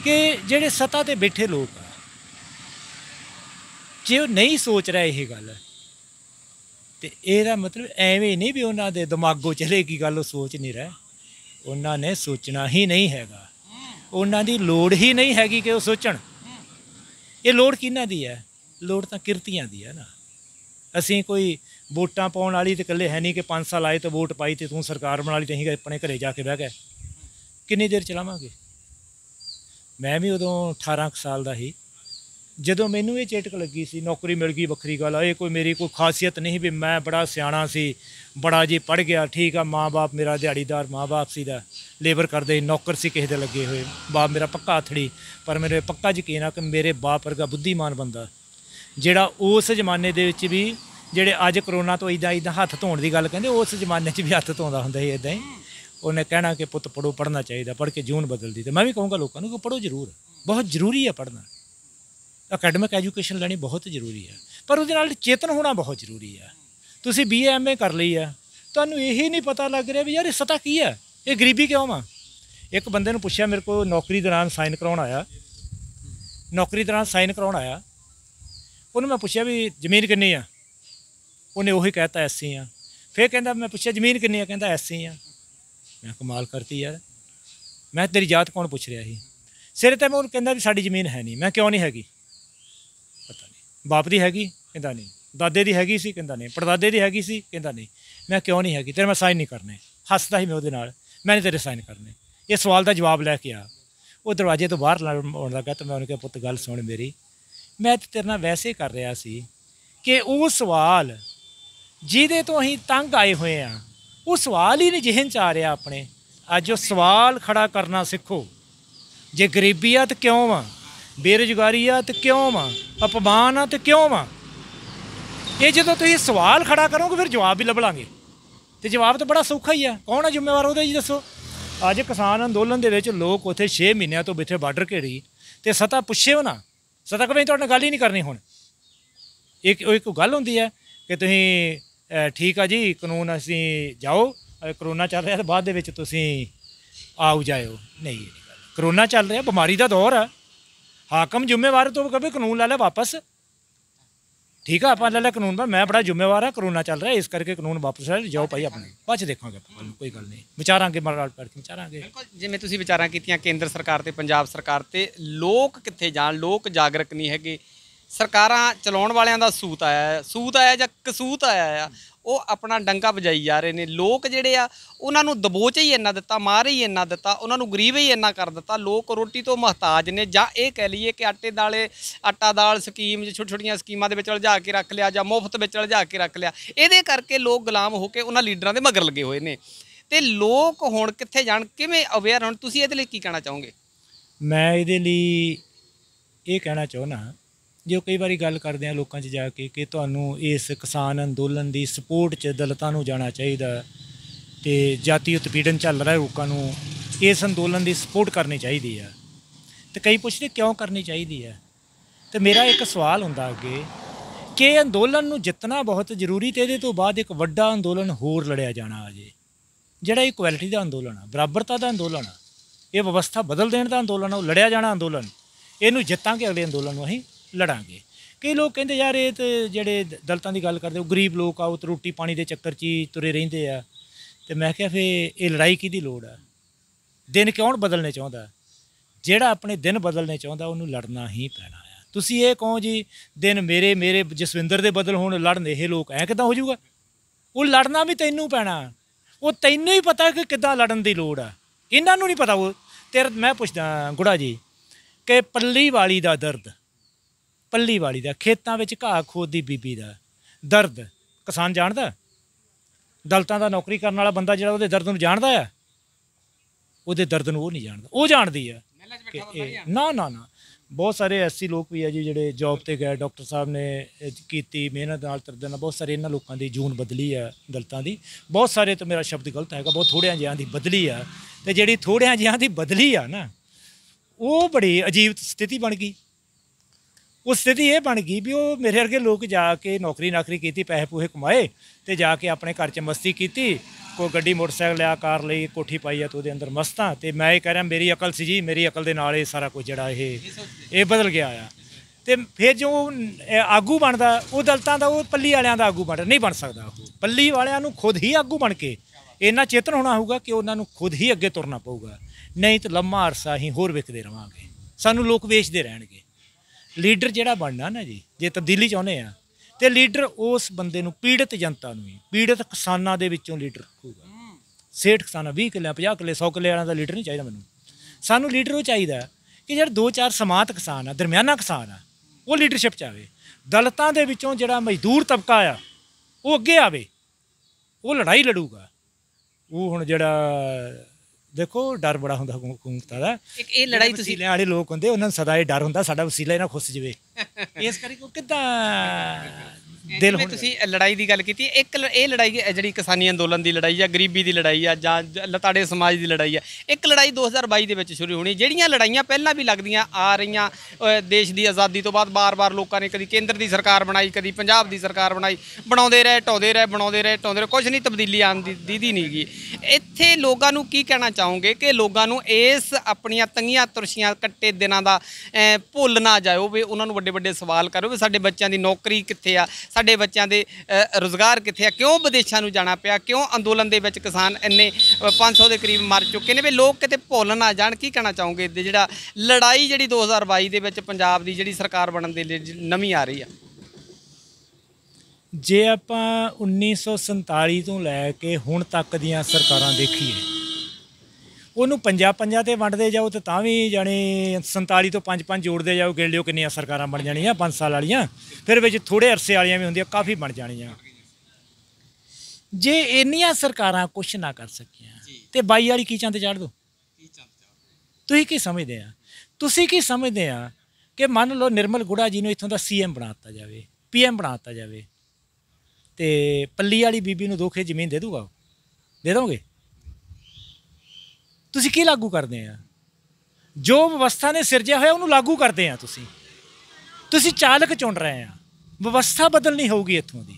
ਕਿ ਜਿਹੜੇ ਸਤਾ ਤੇ ਬੈਠੇ ਲੋਕ ਜੇ ਉਹ ਨਹੀਂ ਸੋਚ ਰਹੇ ਇਹ ਗੱਲ ਤੇ ਇਹਦਾ ਮਤਲਬ ਐਵੇਂ ਨਹੀਂ ਵੀ ਉਹਨਾਂ ਦੇ ਦਿਮਾਗੋਂ ਕੀ ਗੱਲ ਉਹ ਸੋਚ ਨਹੀਂ ਰਹਿ ਉਹਨਾਂ ਨੇ ਸੋਚਣਾ ਹੀ ਨਹੀਂ ਹੈਗਾ ਉਹਨਾਂ ਦੀ ਲੋੜ ਹੀ ਨਹੀਂ ਹੈਗੀ ਕਿ ਉਹ ਸੋਚਣ ਇਹ ਲੋੜ ਕਿਹਨਾਂ ਦੀ ਹੈ ਲੋੜ ਤਾਂ ਕਿਰਤੀਆਂ ਦੀ ਹੈ ਨਾ ਅਸੀਂ ਕੋਈ ਵੋਟਾਂ ਪਾਉਣ ਵਾਲੀ ਤੇ ਇਕੱਲੇ ਹੈ ਨਹੀਂ ਕਿ 5 ਸਾਲ ਆਏ ਤੇ ਵੋਟ ਪਾਈ ਤੇ ਤੂੰ ਸਰਕਾਰ ਬਣਾ ਲਈ ਤੇ ਅਸੀਂ ਆਪਣੇ ਘਰੇ ਜਾ ਕੇ ਬਹਿ ਗਏ ਕਿੰਨੀ ਦੇਰ ਚਲਾਵਾਂਗੇ ਮੈਂ ਵੀ ਉਦੋਂ 18 ਸਾਲ ਦਾ ਸੀ ਜਦੋਂ ਮੈਨੂੰ ਇਹ ਚੇਟਕ ਲੱਗੀ ਸੀ ਨੌਕਰੀ ਮਿਲ ਗਈ ਵੱਖਰੀ ਗੱਲ ਆ ਇਹ ਕੋਈ ਮੇਰੀ ਕੋਈ ਖਾਸੀਅਤ ਨਹੀਂ ਵੀ ਮੈਂ ਬੜਾ ਸਿਆਣਾ ਸੀ ਬੜਾ ਜੀ ਪੜ ਗਿਆ ਠੀਕ ਆ ਮਾਂ-ਬਾਪ ਮੇਰਾ ਦਿਹਾੜੀਦਾਰ ਮਾਂ-ਬਾਪ ਸੀ ਦਾ ਲੇਬਰ ਕਰਦੇ ਨੌਕਰ ਸੀ ਕਿਸੇ ਦੇ ਲੱਗੇ ਹੋਏ ਬਾਪ ਮੇਰਾ ਪੱਕਾ ਅਥੜੀ ਪਰ ਮੇਰੇ ਪੱਕਾ ਯਕੀਨ ਆ ਕਿ ਮੇਰੇ ਬਾਪ ਵਰਗਾ ਬੁੱਧੀਮਾਨ ਬੰਦਾ ਜਿਹੜਾ ਉਸ ਜ਼ਮਾਨੇ ਦੇ ਵਿੱਚ ਵੀ ਜਿਹੜੇ ਅੱਜ ਕਰੋਨਾ ਤੋਂ ਇਦਾਂ ਇਦਾਂ ਹੱਥ ਧੋਣ ਦੀ ਗੱਲ ਕਹਿੰਦੇ ਉਸ ਜ਼ਮਾਨੇ 'ਚ ਵੀ ਹੱਥ ਧੋਂਦਾ ਹੁੰਦਾ ਸੀ ਇਦਾਂ ਹੀ ਉਹਨੇ ਕਹਿਣਾ ਕਿ ਪੁੱਤ ਪੜੋ ਪੜਨਾ ਚਾਹੀਦਾ ਪੜ ਕੇ ਜੂਨ ਬਦਲਦੀ ਤੇ ਮੈਂ ਵੀ ਕਹੂੰਗਾ ਲੋਕਾਂ ਨੂੰ ਕਿ ਪੜੋ ਜ਼ਰੂਰ ਬਹੁਤ ਜ਼ਰੂਰੀ ਹੈ ਪੜਨਾ ਅਕੈਡਮਿਕ ਐਜੂਕੇਸ਼ਨ ਲੈਣੀ ਬਹੁਤ ਜ਼ਰੂਰੀ ਹੈ ਪਰ ਉਹਦੇ ਨਾਲ ਚੇਤਨ ਹੋਣਾ ਬਹੁਤ ਜ਼ਰੂਰੀ ਹੈ ਤੁਸੀਂ ਬੀਏ ਐਮਏ ਕਰ ਲਈ ਆ ਤੁਹਾਨੂੰ ਇਹ ਨਹੀਂ ਪਤਾ ਲੱਗ ਰਿਹਾ ਵੀ ਯਾਰ ਇਹ ਸਤਾ ਕੀ ਹੈ ਇਹ ਗਰੀਬੀ ਕਿਉਂ ਆ ਇੱਕ ਬੰਦੇ ਨੂੰ ਪੁੱਛਿਆ ਮੇਰੇ ਕੋਲ ਨੌਕਰੀ ਦੌਰਾਨ ਸਾਈਨ ਕਰਾਉਣ ਆਇਆ ਨੌਕਰੀ ਦੌਰਾਨ ਸਾਈਨ ਕਰਾਉਣ ਆਇਆ ਉਹਨੂੰ ਮੈਂ ਪੁੱਛਿਆ ਵੀ ਜ਼ਮੀਨ ਕਿੰਨੀ ਆ ਉਹਨੇ ਉਹੀ ਕਹਿਤਾ ਐਸੀ ਆ ਫੇਰ ਕਹਿੰਦਾ ਮੈਂ ਪੁੱਛਿਆ ਜ਼ਮੀਨ ਕਿੰਨੀ ਆ ਕਹਿੰਦਾ ਐਸੀ ਆ ਮੈਂ ਕਮਾਲ ਕਰਤੀ ਯਾਰ ਮੈਂ ਤੇਰੀ ਜਾਤ ਕੌਣ ਪੁੱਛ ਰਿਹਾ ਸੀ ਸਿਰ ਤੇ ਮੈਂ ਉਹਨੂੰ ਕਹਿੰਦਾ ਵੀ ਸਾਡੀ ਜ਼ਮੀਨ ਹੈ ਨਹੀਂ ਮੈਂ ਕਿਉਂ ਨਹੀਂ ਹੈਗੀ ਬਾਪ ਦੀ ਹੈਗੀ ਕਹਿੰਦਾ ਨਹੀਂ ਦਾਦੇ ਦੀ ਹੈਗੀ ਸੀ ਕਹਿੰਦਾ ਨਹੀਂ ਪੜਦਾਦੇ ਦੀ ਹੈਗੀ ਸੀ ਕਹਿੰਦਾ ਨਹੀਂ ਮੈਂ ਕਿਉਂ ਨਹੀਂ ਹੈਗੀ ਤੇਰੇ ਮੈਂ ਸਾਈਨ ਨਹੀਂ ਕਰਨੇ ਹੱਸਦਾ ਹੀ ਮੈਂ ਉਹਦੇ ਨਾਲ ਮੈਂ ਨਹੀਂ ਤੇਰੇ ਸਾਈਨ ਕਰਨੇ ਇਹ ਸਵਾਲ ਦਾ ਜਵਾਬ ਲੈ ਕੇ ਆ ਉਹ ਦਰਵਾਜ਼ੇ ਤੋਂ ਬਾਹਰ ਲੜਨ ਲੱਗਾ ਤੇ ਮੈਂ ਉਹਨੂੰ ਕਿਹਾ ਪੁੱਤ ਗੱਲ ਸੁਣ ਮੇਰੀ ਮੈਂ ਤੇ ਤੇਰੇ ਨਾਲ ਵੈਸੇ ਕਰ ਰਿਹਾ ਸੀ ਕਿ ਉਹ ਸਵਾਲ ਜਿਹਦੇ ਤੋਂ ਅਸੀਂ ਤੰਗ ਆਏ ਹੋਏ ਆ ਉਹ ਸਵਾਲ ਹੀ ਨਹੀਂ ਜਿਹਨ ਚ ਆ ਰਿਹਾ ਆਪਣੇ ਅੱਜ ਉਹ ਸਵਾਲ ਖੜਾ ਕਰਨਾ ਸਿੱਖੋ ਜੇ ਗਰੀਬੀ ਆ ਤਾਂ ਕਿਉਂ ਆ ਬੇਰੁਜ਼ਗਾਰੀ ਆ ਤੇ ਕਿਉਂ ਵਾ ਅਪਮਾਨ ਆ ਤੇ ਕਿਉਂ ਵਾ ਇਹ ਜਦੋਂ ਤੁਸੀਂ ਸਵਾਲ ਖੜਾ ਕਰੋਗੇ ਫਿਰ ਜਵਾਬ ਵੀ ਲੱਭਾਂਗੇ ਤੇ ਜਵਾਬ ਤਾਂ ਬੜਾ ਸੌਖਾ ਹੀ ਆ ਕੌਣ ਆ ਜ਼ਿੰਮੇਵਾਰ ਉਹਦੇ ਜੀ ਦੱਸੋ ਅੱਜ ਕਿਸਾਨ ਅੰਦੋਲਨ ਦੇ ਵਿੱਚ ਲੋਕ ਉੱਥੇ 6 ਮਹੀਨਿਆਂ ਤੋਂ ਬਿਠੇ ਬਾਰਡਰ ਘੇੜੀ ਤੇ ਸਤਾ ਪੁੱਛੇ ਨਾ ਸਤਾ ਕਹਿੰਦੇ ਤੁਹਾਡੇ ਨਾਲ ਗੱਲ ਹੀ ਨਹੀਂ ਕਰਨੀ ਹੁਣ ਇੱਕ ਇੱਕ ਗੱਲ ਹੁੰਦੀ ਹੈ ਕਿ ਤੁਸੀਂ ਠੀਕ ਆ ਜੀ ਕਾਨੂੰਨ ਅਸੀਂ ਜਾਓ ਕਰੋਨਾ ਚੱਲ ਰਿਹਾ ਤੇ ਬਾਅਦ ਦੇ ਵਿੱਚ ਤੁਸੀਂ ਆਉ ਜਾਇਓ ਨਹੀਂ ਕਰੋਨਾ ਚੱਲ ਰਿਹਾ ਬਿਮਾਰੀ ਦਾ ਦੌਰ ਆ ਹਾਕਮ ਜ਼ਿੰਮੇਵਾਰ ਤੋਂ ਕਬੇ ਕਾਨੂੰਨ ਲੈ ਲੈ ਵਾਪਸ ਠੀਕ ਆ ਆਪਾਂ ਲੈ ਲੈ ਕਾਨੂੰਨ ਪਰ ਮੈਂ ਬੜਾ ਜ਼ਿੰਮੇਵਾਰ ਆ ਕਰੋਨਾ ਚੱਲ ਰਿਹਾ ਇਸ ਕਰਕੇ ਕਾਨੂੰਨ ਵਾਪਸ ਲੈ ਜਾਓ ਭਾਈ ਆਪਣੇ ਬੱਚ ਦੇਖਾਂਗੇ ਕੋਈ ਗੱਲ ਨਹੀਂ ਵਿਚਾਰਾਂਗੇ ਮਰਾਲ ਪੜ ਕੇ ਵਿਚਾਰਾਂਗੇ ਬਿਲਕੁਲ ਜਿਵੇਂ ਤੁਸੀਂ ਵਿਚਾਰਾਂ ਕੀਤੀਆਂ ਕੇਂਦਰ ਸਰਕਾਰ ਤੇ ਪੰਜਾਬ ਸਰਕਾਰ ਤੇ ਲੋਕ ਕਿੱਥੇ ਜਾਣ ਲੋਕ ਜਾਗਰਕ ਨਹੀਂ ਹੈਗੇ ਸਰਕਾਰਾਂ ਚਲਾਉਣ ਵਾਲਿਆਂ ਦਾ ਸੂਤ ਆਇਆ ਸੂਤ ਆਇਆ ਜਾਂ ਕਸੂਤ ਆਇਆ ਆ ਉਹ ਆਪਣਾ ਡੰਗਾ ਵਜਾਈ ਜਾ ਰਹੇ ਨੇ ਲੋਕ ਜਿਹੜੇ ਆ ਉਹਨਾਂ ਨੂੰ ਦਬੋਚ ਹੀ ਇੰਨਾ ਦਿੱਤਾ ਮਾਰ ਹੀ ਇੰਨਾ ਦਿੱਤਾ ਉਹਨਾਂ ਨੂੰ ਗਰੀਬ ਹੀ ਇੰਨਾ ਕਰ ਦਿੱਤਾ ਲੋਕ ਰੋਟੀ ਤੋਂ ਮਹਤਾਜ ਨੇ ਜਾਂ ਇਹ ਕਹਿ ਲਈਏ ਕਿ ਆਟੇ ਦਾਲੇ ਆਟਾ ਦਾਲ ਸਕੀਮ ਜਿ ਛੋਟੀਆਂ ਸਕੀਮਾਂ ਦੇ ਵਿੱਚ ਉਲਝਾ ਕੇ ਰੱਖ ਲਿਆ ਜਾਂ ਮੁਫਤ ਵਿੱਚ ਉਲਝਾ ਕੇ ਰੱਖ ਲਿਆ ਇਹਦੇ ਕਰਕੇ ਲੋਕ ਗੁਲਾਮ ਹੋ ਕੇ ਉਹਨਾਂ ਲੀਡਰਾਂ ਦੇ ਮਗਰ ਲੱਗੇ ਹੋਏ ਨੇ ਤੇ ਲੋਕ ਹੁਣ ਕਿੱਥੇ ਜਾਣ ਕਿਵੇਂ ਅਵੇਅਰ ਹੋਣ ਤੁਸੀਂ ਇਹਦੇ ਲਈ ਕੀ ਕਹਿਣਾ ਚਾਹੋਗੇ ਮੈਂ ਇਹਦੇ ਲਈ ਇਹ ਕਹਿਣਾ ਚਾਹੁੰਦਾ ਜੋ ਕਈ ਵਾਰੀ ਗੱਲ ਕਰਦੇ ਆ ਲੋਕਾਂ 'ਚ ਜਾ ਕੇ ਕਿ ਤੁਹਾਨੂੰ ਇਸ ਕਿਸਾਨ ਅੰਦੋਲਨ ਦੀ ਸਪੋਰਟ 'ਚ ਦਲਤਾਂ ਨੂੰ ਜਾਣਾ ਚਾਹੀਦਾ ਤੇ ਜਾਤੀ ਉਤਪੀੜਨ ਚੱਲ ਰਿਹਾ ਲੋਕਾਂ ਨੂੰ ਇਸ ਅੰਦੋਲਨ ਦੀ ਸਪੋਰਟ ਕਰਨੀ ਚਾਹੀਦੀ ਆ ਤੇ ਕਈ ਪੁੱਛਦੇ ਕਿਉਂ ਕਰਨੀ ਚਾਹੀਦੀ ਆ ਤੇ ਮੇਰਾ ਇੱਕ ਸਵਾਲ ਹੁੰਦਾ ਅੱਗੇ ਕਿ ਅੰਦੋਲਨ ਨੂੰ ਜਿੱਤਣਾ ਬਹੁਤ ਜ਼ਰੂਰੀ ਤੇ ਇਹਦੇ ਤੋਂ ਬਾਅਦ ਇੱਕ ਵੱਡਾ ਅੰਦੋਲਨ ਹੋਰ ਲੜਿਆ ਜਾਣਾ ਆ ਜੇ ਜਿਹੜਾ ਇਕੁਐਲਿਟੀ ਦਾ ਅੰਦੋਲਨ ਆ ਬਰਾਬਰਤਾ ਦਾ ਅੰਦੋਲਨ ਆ ਇਹ ਵਿਵਸਥਾ ਬਦਲ ਦੇਣ ਦਾ ਅੰਦੋਲਨ ਆ ਉਹ ਲੜਿਆ ਜਾਣਾ ਅੰਦੋਲਨ ਇਹਨੂੰ ਜਿੱਤਾਂਗੇ ਅਗਲੇ ਅੰਦੋਲਨ ਨੂੰ ਅਸੀਂ ਲੜਾਂਗੇ ਕਈ ਲੋਕ ਕਹਿੰਦੇ ਯਾਰ ਇਹ ਤੇ ਜਿਹੜੇ ਦਲਤਾਂ ਦੀ ਗੱਲ ਕਰਦੇ ਉਹ ਗਰੀਬ ਲੋਕ ਆ ਉਹ ਤੇ ਰੋਟੀ ਪਾਣੀ ਦੇ ਚੱਕਰ 'ਚ ਤੁਰੇ ਰਹਿੰਦੇ ਆ ਤੇ ਮੈਂ ਕਿਹਾ ਫੇ ਇਹ ਲੜਾਈ ਕਿਹਦੀ ਲੋੜ ਆ ਦਿਨ ਕਿਉਂ ਬਦਲਨੇ ਚਾਹੁੰਦਾ ਜਿਹੜਾ ਆਪਣੇ ਦਿਨ ਬਦਲਨੇ ਚਾਹੁੰਦਾ ਉਹਨੂੰ ਲੜਨਾ ਹੀ ਪੈਣਾ ਆ ਤੁਸੀਂ ਇਹ ਕਹੋ ਜੀ ਦਿਨ ਮੇਰੇ ਮੇਰੇ ਜਸਵਿੰਦਰ ਦੇ ਬਦਲ ਹੋਣ ਲੜਨ ਇਹ ਲੋਕ ਐ ਕਿਦਾਂ ਹੋ ਜਾਊਗਾ ਉਹ ਲੜਨਾ ਵੀ ਤੈਨੂੰ ਪੈਣਾ ਉਹ ਤੈਨੂੰ ਹੀ ਪਤਾ ਕਿ ਕਿੱਦਾਂ ਲੜਨ ਦੀ ਲੋੜ ਆ ਇਹਨਾਂ ਨੂੰ ਨਹੀਂ ਪਤਾ ਉਹ ਤੇ ਮੈਂ ਪੁੱਛਦਾ ਗੁੜਾ ਜੀ ਕਿ ਪੱਲੀ ਵਾਲੀ ਦਾ ਦਰਦ ਪੱਲੀ ਵਾਲੀ ਦਾ ਖੇਤਾਂ ਵਿੱਚ ਘਾਹ ਖੋਦੀ ਬੀਬੀ ਦਾ ਦਰਦ ਕਿਸਾਨ ਜਾਣਦਾ ਦਲਤਾਂ ਦਾ ਨੌਕਰੀ ਕਰਨ ਵਾਲਾ ਬੰਦਾ ਜਿਹੜਾ ਉਹਦੇ ਦਰਦ ਨੂੰ ਜਾਣਦਾ ਆ ਉਹਦੇ ਦਰਦ ਨੂੰ ਉਹ ਨਹੀਂ ਜਾਣਦਾ ਉਹ ਜਾਣਦੀ ਆ ਨਾ ਨਾ ਨਾ ਬਹੁਤ ਸਾਰੇ ਐਸੀ ਲੋਕ ਵੀ ਆ ਜੀ ਜਿਹੜੇ ਜੌਬ ਤੇ ਗਏ ਡਾਕਟਰ ਸਾਹਿਬ ਨੇ ਕੀਤੀ ਮਿਹਨਤ ਨਾਲ ਤਰਦੇ ਨਾਲ ਬਹੁਤ ਸਾਰੇ ਇਹਨਾਂ ਲੋਕਾਂ ਦੀ ਜੂਨ ਬਦਲੀ ਆ ਦਲਤਾਂ ਦੀ ਬਹੁਤ ਸਾਰੇ ਤਾਂ ਮੇਰਾ ਸ਼ਬਦ ਗਲਤ ਹੈਗਾ ਬਹੁਤ ਥੋੜਿਆਂ ਜਿਹਾਂ ਦੀ ਬਦਲੀ ਆ ਤੇ ਜਿਹੜੀ ਥੋੜਿਆਂ ਜਿਹਾਂ ਦੀ ਬਦਲੀ ਆ ਨਾ ਉਹ ਬੜੀ ਅਜੀਬ ਸਥਿਤੀ ਬਣ ਗਈ ਉਹ ਸਥਿਤੀ ਇਹ ਬਣ ਗਈ ਵੀ ਉਹ ਮੇਰੇ ਵਰਗੇ ਲੋਕ ਜਾ ਕੇ ਨੌਕਰੀ ਨਾਕਰੀ ਕੀਤੀ ਪੈਸੇ ਪੂਹੇ ਕਮਾਏ ਤੇ ਜਾ ਕੇ ਆਪਣੇ ਘਰ 'ਚ ਮਸਤੀ ਕੀਤੀ ਕੋ ਗੱਡੀ ਮੋਟਰਸਾਈਕਲ ਲਿਆ ਕਾਰ ਲਈ ਕੋਠੀ ਪਾਈ ਆ ਤੇ ਉਹਦੇ ਅੰਦਰ ਮਸਤਾਂ ਤੇ ਮੈਂ ਇਹ ਕਹਿ ਰਿਹਾ ਮੇਰੀ ਅਕਲ ਸੀ ਜੀ ਮੇਰੀ ਅਕਲ ਦੇ ਨਾਲ ਇਹ ਸਾਰਾ ਕੁਝ ਜਿਹੜਾ ਇਹ ਇਹ ਬਦਲ ਗਿਆ ਆ ਤੇ ਫਿਰ ਜੋ ਆਗੂ ਬਣਦਾ ਉਹ ਦਲਤਾਂ ਦਾ ਉਹ ਪੱਲੀ ਵਾਲਿਆਂ ਦਾ ਆਗੂ ਬਣ ਨਹੀਂ ਬਣ ਸਕਦਾ ਉਹ ਪੱਲੀ ਵਾਲਿਆਂ ਨੂੰ ਖੁਦ ਹੀ ਆਗੂ ਬਣ ਕੇ ਇੰਨਾ ਚੇਤਨ ਹੋਣਾ ਹੋਊਗਾ ਕਿ ਉਹਨਾਂ ਨੂੰ ਖੁਦ ਹੀ ਅੱਗੇ ਤੁਰਨਾ ਪਊਗਾ ਨਹੀਂ ਤਾਂ ਲੰਮਾ ਅਰਸਾ ਹੀ ਹੋਰ ਵਿਕਦੇ ਰਵਾਂਗੇ ਸਾਨੂੰ ਲੋਕ ਵੇਚਦੇ ਰਹਿਣਗੇ ਲੀਡਰ ਜਿਹੜਾ ਬਣਨਾ ਨਾ ਜੀ ਜੇ ਤਬਦੀਲੀ ਚਾਹੁੰਦੇ ਆ ਤੇ ਲੀਡਰ ਉਸ ਬੰਦੇ ਨੂੰ ਪੀੜਤ ਜਨਤਾ ਨੂੰ ਪੀੜਤ ਕਿਸਾਨਾਂ ਦੇ ਵਿੱਚੋਂ ਲੀਡਰ ਹੋਊਗਾ ਸੇਠ ਕਿਸਾਨਾਂ 20 ਕਿੱਲੇ 50 ਕਿੱਲੇ 100 ਕਿੱਲੇ ਵਾਲਿਆਂ ਦਾ ਲੀਡਰ ਨਹੀਂ ਚਾਹੀਦਾ ਮੈਨੂੰ ਸਾਨੂੰ ਲੀਡਰ ਉਹ ਚਾਹੀਦਾ ਕਿ ਜਿਹੜਾ ਦੋ ਚਾਰ ਸਮਾਤ ਕਿਸਾਨ ਆ ਦਰਮਿਆਨਾ ਕਿਸਾਨ ਆ ਉਹ ਲੀਡਰਸ਼ਿਪ ਚ ਆਵੇ ਦਲਤਾਂ ਦੇ ਵਿੱਚੋਂ ਜਿਹੜਾ ਮਜ਼ਦੂਰ ਤਬਕਾ ਆ ਉਹ ਅੱਗੇ ਆਵੇ ਉਹ ਲੜਾਈ ਲੜੂਗਾ ਉਹ ਹੁਣ ਜਿਹੜਾ ਦੇਖੋ ਡਰ ਬੜਾ ਹੁੰਦਾ ਹਕੂਮਤਾਂ ਦਾ ਇੱਕ ਇਹ ਲੜਾਈ ਤੁਸੀਂ ਲੈ ਵਾਲੇ ਲੋਕ ਹੁੰਦੇ ਉਹਨਾਂ ਨੂੰ ਸਦਾ ਇਹ ਡਰ ਹੁੰਦਾ ਸਾਡਾ ਵਸੀਲਾ ਇਹਨਾਂ ਖੁੱਸ ਜਵੇ (laughs) ਇਸ ਕਰਕੇ ਉਹ ਕਿਦਾਂ ਦਿਲ ਹੁਣ ਤੁਸੀਂ ਲੜਾਈ ਦੀ ਗੱਲ ਕੀਤੀ ਇੱਕ ਇਹ ਲੜਾਈ ਜਿਹੜੀ ਕਿਸਾਨੀ ਅੰਦੋਲਨ ਦੀ ਲੜਾਈ ਆ ਗਰੀਬੀ ਦੀ ਲੜਾਈ ਆ ਜਾਂ ਲਤਾੜੇ ਸਮਾਜ ਦੀ ਲੜਾਈ ਆ ਇੱਕ ਲੜਾਈ 2022 ਦੇ ਵਿੱਚ ਸ਼ੁਰੂ ਹੋਣੀ ਜਿਹੜੀਆਂ ਲੜਾਈਆਂ ਪਹਿਲਾਂ ਵੀ ਲੱਗਦੀਆਂ ਆ ਰਹੀਆਂ ਦੇਸ਼ ਦੀ ਆਜ਼ਾਦੀ ਤੋਂ ਬਾਅਦ ਬਾਰ-ਬਾਰ ਲੋਕਾਂ ਨੇ ਕਦੀ ਕੇਂਦਰ ਦੀ ਸਰਕਾਰ ਬਣਾਈ ਕਦੀ ਪੰਜਾਬ ਦੀ ਸਰਕਾਰ ਬਣਾਈ ਬਣਾਉਂਦੇ ਰਹੇ ਢਾਉਂਦੇ ਰਹੇ ਬਣਾਉਂਦੇ ਰਹੇ ਢਾਉਂਦੇ ਰਹੇ ਕੁਝ ਨਹੀਂ ਤਬਦੀਲੀ ਆਣ ਦੀ ਦੀਦੀ ਨਹੀਂ ਗਈ ਇੱਥੇ ਲੋਕਾਂ ਨੂੰ ਕੀ ਕਹਿਣਾ ਚਾਹੋਗੇ ਕਿ ਲੋਕਾਂ ਨੂੰ ਇਸ ਆਪਣੀਆਂ ਤੰਗੀਆਂ ਤੁਰਸ਼ੀਆਂ ਕੱਟੇ ਦਿਨਾਂ ਦਾ ਭੁੱਲ ਨਾ ਜਾਇਓ ਵੀ ਉਹਨਾਂ ਨੂੰ ਵੱਡੇ ਵੱਡੇ ਸਵਾਲ ਕਰੋ ਵੀ ਸਾਡੇ ਬੱਚਿਆਂ ਦੀ ਨੌਕਰੀ ਕਿੱਥੇ ਆ ਸਾਡੇ ਬੱਚਿਆਂ ਦੇ ਰੋਜ਼ਗਾਰ ਕਿੱਥੇ ਆ ਕਿਉਂ ਵਿਦੇਸ਼ਾਂ ਨੂੰ ਜਾਣਾ ਪਿਆ ਕਿਉਂ ਅੰਦੋਲਨ ਦੇ ਵਿੱਚ ਕਿਸਾਨ ਇੰਨੇ 500 ਦੇ ਕਰੀਬ ਮਰ ਚੁੱਕੇ ਨੇ ਵੀ ਲੋਕ ਕਿਤੇ ਭੁੱਲ ਨਾ ਜਾਣ ਕੀ ਕਹਿਣਾ ਚਾਹੋਗੇ ਜਿਹੜਾ ਲੜਾਈ ਜਿਹੜੀ 2022 ਦੇ ਵਿੱਚ ਪੰਜਾਬ ਦੀ ਜਿਹੜੀ ਸਰਕਾਰ ਬਣਨ ਦੇ ਲਈ ਨਵੀਂ ਆ ਰਹੀ ਆ ਜੇ ਆਪਾਂ 1947 ਤੋਂ ਲੈ ਕੇ ਹੁਣ ਤੱਕ ਦੀਆਂ ਸਰਕਾਰਾਂ ਦੇਖੀਏ ਉਹਨੂੰ ਪੰਜਾ ਪੰਜਾ ਤੇ ਵੰਡਦੇ ਜਾਓ ਤੇ ਤਾਂ ਵੀ ਜਾਨੀ 47 ਤੋਂ 5 5 ਜੋੜਦੇ ਜਾਓ ਗਿਣ ਲਿਓ ਕਿੰਨੀਆਂ ਸਰਕਾਰਾਂ ਬਣ ਜਾਣੀਆਂ 5 ਸਾਲ ਵਾਲੀਆਂ ਫਿਰ ਵਿੱਚ ਥੋੜੇ ਅਰਸੇ ਵਾਲੀਆਂ ਵੀ ਹੁੰਦੀਆਂ ਕਾਫੀ ਬਣ ਜਾਣੀਆਂ ਜੇ ਇੰਨੀਆਂ ਸਰਕਾਰਾਂ ਕੁਝ ਨਾ ਕਰ ਸਕੀਆਂ ਤੇ 22 ਵਾਲੀ ਕੀ ਚੰਦ ਚੜ ਦੋ ਤੁਸੀਂ ਕੀ ਸਮਝਦੇ ਆ ਤੁਸੀਂ ਕੀ ਸਮਝਦੇ ਆ ਕਿ ਮੰਨ ਲਓ ਨਿਰਮਲ ਗੁੜਾ ਜੀ ਨੂੰ ਇੱਥੋਂ ਦਾ ਸੀਐਮ ਬਣਾ ਦਿੱਤਾ ਜਾਵੇ ਪੀਐਮ ਬਣਾ ਦਿੱਤਾ ਜਾਵੇ ਤੇ ਪੱਲੀ ਵਾਲੀ ਬੀਬੀ ਨੂੰ ਦੋਖੇ ਜ਼ਮੀਨ ਦੇ ਦੂਗਾ ਦੇ ਦੋਗੇ ਤੁਸੀਂ ਕੀ ਲਾਗੂ ਕਰਦੇ ਆ ਜੋ ਵਿਵਸਥਾ ਨੇ ਸਿਰਜਿਆ ਹੋਇਆ ਉਹਨੂੰ ਲਾਗੂ ਕਰਦੇ ਆ ਤੁਸੀਂ ਤੁਸੀਂ ਚਾਲਕ ਚੁਣ ਰਹੇ ਆ ਵਿਵਸਥਾ ਬਦਲਣੀ ਹੋਊਗੀ ਇੱਥੋਂ ਦੀ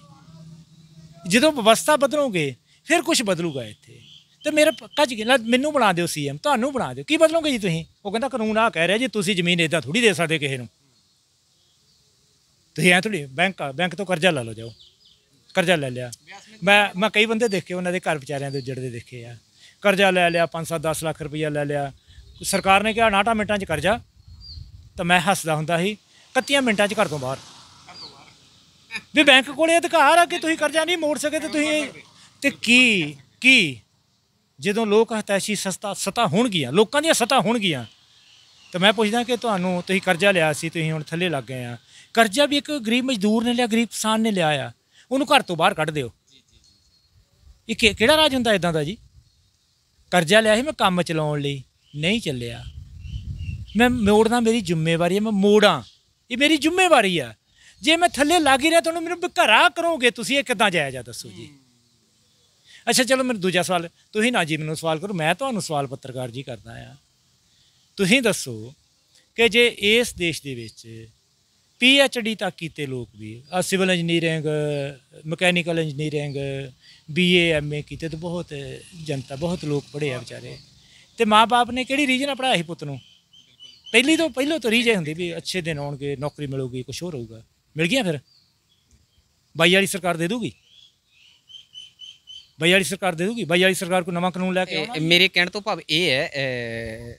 ਜਦੋਂ ਵਿਵਸਥਾ ਬਦਲੋਗੇ ਫਿਰ ਕੁਝ ਬਦਲੂਗਾ ਇੱਥੇ ਤੇ ਮੇਰੇ ਪੱਕਾ ਜੀ ਮੈਨੂੰ ਬਣਾ ਦਿਓ ਸੀਐਮ ਤੁਹਾਨੂੰ ਬਣਾ ਦਿਓ ਕੀ ਬਦਲੋਗੇ ਜੀ ਤੁਸੀਂ ਉਹ ਕਹਿੰਦਾ ਕਾਨੂੰਨ ਆ ਕਹਿ ਰਿਹਾ ਜੀ ਤੁਸੀਂ ਜ਼ਮੀਨ ਇਦਾਂ ਥੋੜੀ ਦੇ ਸਕਦੇ ਕਿਸੇ ਨੂੰ ਤੁਸੀਂ ਐ ਥੋੜੀ ਬੈਂਕ ਬੈਂਕ ਤੋਂ ਕਰਜ਼ਾ ਲੈ ਲਓ ਜਾਓ ਕਰਜ਼ਾ ਲੈ ਲਿਆ ਮੈਂ ਮੈਂ ਕਈ ਬੰਦੇ ਦੇਖੇ ਉਹਨਾਂ ਦੇ ਘਰ ਵਿਚਾਰਿਆਂ ਦੇ ਜੜਦੇ ਦੇਖੇ ਆ ਕਰਜ਼ਾ ਲੈ ਲਿਆ 5-7 10 ਲੱਖ ਰੁਪਈਆ ਲੈ ਲਿਆ ਸਰਕਾਰ ਨੇ ਕਿਹਾ ਨਾਟਾ ਮਿੰਟਾਂ 'ਚ ਕਰਜ਼ਾ ਤਾਂ ਮੈਂ ਹੱਸਦਾ ਹੁੰਦਾ ਸੀ ਕੱਤੀਆਂ ਮਿੰਟਾਂ 'ਚ ਘਰ ਤੋਂ ਬਾਹਰ ਵੀ ਬੈਂਕ ਕੋਲੇ ਅਧਿਕਾਰ ਆ ਕਿ ਤੁਸੀਂ ਕਰਜ਼ਾ ਨਹੀਂ ਮੋੜ ਸਕਦੇ ਤੁਸੀਂ ਤੇ ਕੀ ਕੀ ਜਦੋਂ ਲੋਕ ਹਤੈਸ਼ੀ ਸਸਤਾ ਸਤਾ ਹੋਣ ਗਿਆ ਲੋਕਾਂ ਦੀਆਂ ਸਤਾ ਹੋਣ ਗਿਆ ਤਾਂ ਮੈਂ ਪੁੱਛਦਾ ਕਿ ਤੁਹਾਨੂੰ ਤੁਸੀਂ ਕਰਜ਼ਾ ਲਿਆ ਸੀ ਤੁਸੀਂ ਹੁਣ ਥੱਲੇ ਲੱਗ ਗਏ ਆ ਕਰਜ਼ਾ ਵੀ ਇੱਕ ਗਰੀਬ ਮਜ਼ਦੂਰ ਨੇ ਲਿਆ ਗਰੀਬ ਕਿਸਾਨ ਨੇ ਲਿਆ ਆ ਉਹਨੂੰ ਘਰ ਤੋਂ ਬਾਹਰ ਕੱਢ ਦਿਓ ਇਹ ਕਿਹੜਾ ਰਾਜ ਹੁੰਦਾ ਇਦਾਂ ਦਾ ਜੀ ਕਰਜ਼ਾ ਲਿਆ ਸੀ ਮੈਂ ਕੰਮ ਚਲਾਉਣ ਲਈ ਨਹੀਂ ਚੱਲਿਆ ਮੈਂ ਮੋੜਨਾ ਮੇਰੀ ਜ਼ਿੰਮੇਵਾਰੀ ਹੈ ਮੈਂ ਮੋੜਾਂ ਇਹ ਮੇਰੀ ਜ਼ਿੰਮੇਵਾਰੀ ਆ ਜੇ ਮੈਂ ਥੱਲੇ ਲੱਗ ਹੀ ਰਿਹਾ ਤੁਹਾਨੂੰ ਮੈਨੂੰ ਘਰਾ ਕਰੋਗੇ ਤੁਸੀਂ ਇਹ ਕਿੱਦਾਂ ਜਾਇਆ ਜਾ ਦੱਸੋ ਜੀ ਅੱਛਾ ਚਲੋ ਮੈਨੂੰ ਦੂਜਾ ਸਵਾਲ ਤੁਸੀਂ ਨਾ ਜੀ ਮੈਨੂੰ ਸਵਾਲ ਕਰੋ ਮੈਂ ਤੁਹਾਨੂੰ ਸਵਾਲ ਪੱਤਰਕਾਰ ਜੀ ਕਰਦਾ ਆ ਤੁਸੀਂ ਦੱਸੋ ਕਿ ਜੇ ਇਸ ਦੇਸ਼ ਦੇ ਵਿੱਚ ਪੀ ਐਚ ਡੀ ਤੱਕ ਕੀਤੇ ਲੋਕ ਵੀ ਆ civil engineering mechanical engineering B A M A ਕੀਤੇ ਤੇ ਬਹੁਤ ਜਨਤਾ ਬਹੁਤ ਲੋਕ ਪੜ੍ਹੇ ਆ ਵਿਚਾਰੇ ਤੇ ਮਾਪੇ ਨੇ ਕਿਹੜੀ ਰੀਜਨ ਪੜਾਇਆ ਸੀ ਪੁੱਤ ਨੂੰ ਪਹਿਲੀ ਤੋਂ ਪਹਿਲੋ ਤੋਂ ਰੀਜ ਹੁੰਦੀ ਵੀ ਅੱਛੇ ਦਿਨ ਆਉਣਗੇ ਨੌਕਰੀ ਮਿਲੂਗੀ ਕੁਝ ਹੋਰ ਹੋਊਗਾ ਮਿਲ ਗਿਆ ਫਿਰ ਬਾਈ ਵਾਲੀ ਸਰਕਾਰ ਦੇ ਦੂਗੀ ਬਾਈ ਵਾਲੀ ਸਰਕਾਰ ਦੇ ਦੂਗੀ ਬਾਈ ਵਾਲੀ ਸਰਕਾਰ ਕੋ ਨਵਾਂ ਕਾਨੂੰਨ ਲੈ ਕੇ ਆਉਣਾ ਮੇਰੇ ਕਹਿਣ ਤੋਂ ਭਾਵ ਇਹ ਹੈ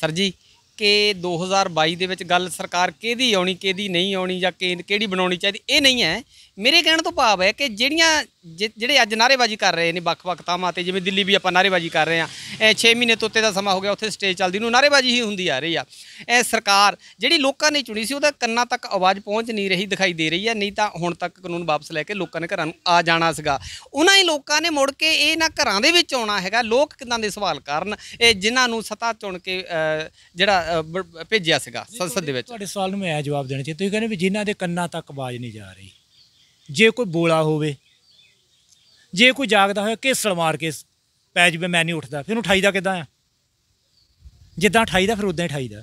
ਸਰ ਜੀ ਕਿ 2022 ਦੇ ਵਿੱਚ ਗੱਲ ਸਰਕਾਰ ਕਿਹਦੀ ਆਉਣੀ ਕਿਹਦੀ ਨਹੀਂ ਆਉਣੀ ਜਾਂ ਕਿਹੜੀ ਬਣਾਉਣੀ ਚਾਹੀਦੀ ਇਹ ਨਹੀਂ ਹੈ ਮੇਰੇ ਕਹਿਣ ਤੋਂ ਭਾਵ ਹੈ ਕਿ ਜਿਹੜੀਆਂ ਜਿਹੜੇ ਅੱਜ ਨਾਰੇਬਾਜ਼ੀ ਕਰ ਰਹੇ ਨੇ ਵੱਖ-ਵੱਖ ਥਾਵਾਂ ਤੇ ਜਿਵੇਂ ਦਿੱਲੀ ਵੀ ਆਪਾਂ ਨਾਰੇਬਾਜ਼ੀ ਕਰ ਰਹੇ ਆ 6 ਮਹੀਨੇ ਤੋਂ ਉੱਤੇ ਦਾ ਸਮਾਂ ਹੋ ਗਿਆ ਉੱਥੇ ਸਟੇਜ ਚੱਲਦੀ ਨੂੰ ਨਾਰੇਬਾਜ਼ੀ ਹੀ ਹੁੰਦੀ ਆ ਰਹੀ ਆ ਇਹ ਸਰਕਾਰ ਜਿਹੜੀ ਲੋਕਾਂ ਨੇ ਚੁਣੀ ਸੀ ਉਹਦਾ ਕੰਨਾਂ ਤੱਕ ਆਵਾਜ਼ ਪਹੁੰਚ ਨਹੀਂ ਰਹੀ ਦਿਖਾਈ ਦੇ ਰਹੀ ਆ ਨਹੀਂ ਤਾਂ ਹੁਣ ਤੱਕ ਕਾਨੂੰਨ ਵਾਪਸ ਲੈ ਕੇ ਲੋਕਾਂ ਨੇ ਘਰਾਂ ਨੂੰ ਆ ਜਾਣਾ ਸੀਗਾ ਉਹਨਾਂ ਹੀ ਲੋਕਾਂ ਨੇ ਮੁੜ ਕੇ ਇਹ ਨਾ ਘਰਾਂ ਦੇ ਵਿੱਚ ਆਉਣਾ ਹੈਗਾ ਲੋਕ ਕਿੰਨਾਂ ਦੇ ਸਵਾਲ ਕਰਨ ਇਹ ਜਿਨ੍ਹਾਂ ਨੂੰ ਸਤਾ ਚੁਣ ਕੇ ਜਿਹੜਾ ਭੇਜਿਆ ਸੀਗਾ ਸੰਸਦ ਦੇ ਵਿੱਚ ਤੁਹਾਡੇ ਸਵਾਲ ਨੂੰ ਮੈਂ ਜਵਾਬ ਦੇਣਾ ਚਾਹੀਦਾ ਤੁਸੀਂ ਕਹਿੰਦੇ ਵੀ ਜਿਨ੍ਹਾਂ ਦੇ ਕੰਨਾਂ ਤੱਕ ਆਵਾਜ਼ ਨਹੀਂ ਜਾ ਰਹੀ ਜੇ ਕੋਈ ਬੋਲਾ ਹੋਵੇ ਜੇ ਕੋਈ ਜਾਗਦਾ ਹੋਇਆ ਕੇਸਲ ਮਾਰ ਕੇ ਪੈ ਜਵੇ ਮੈਂ ਨਹੀਂ ਉੱਠਦਾ ਫਿਰ ਉਹਨੂੰ ਠਾਈਦਾ ਕਿਦਾਂ ਆ ਜਿੱਦਾਂ ਠਾਈਦਾ ਫਿਰ ਉਦਾਂ ਹੀ ਠਾਈਦਾ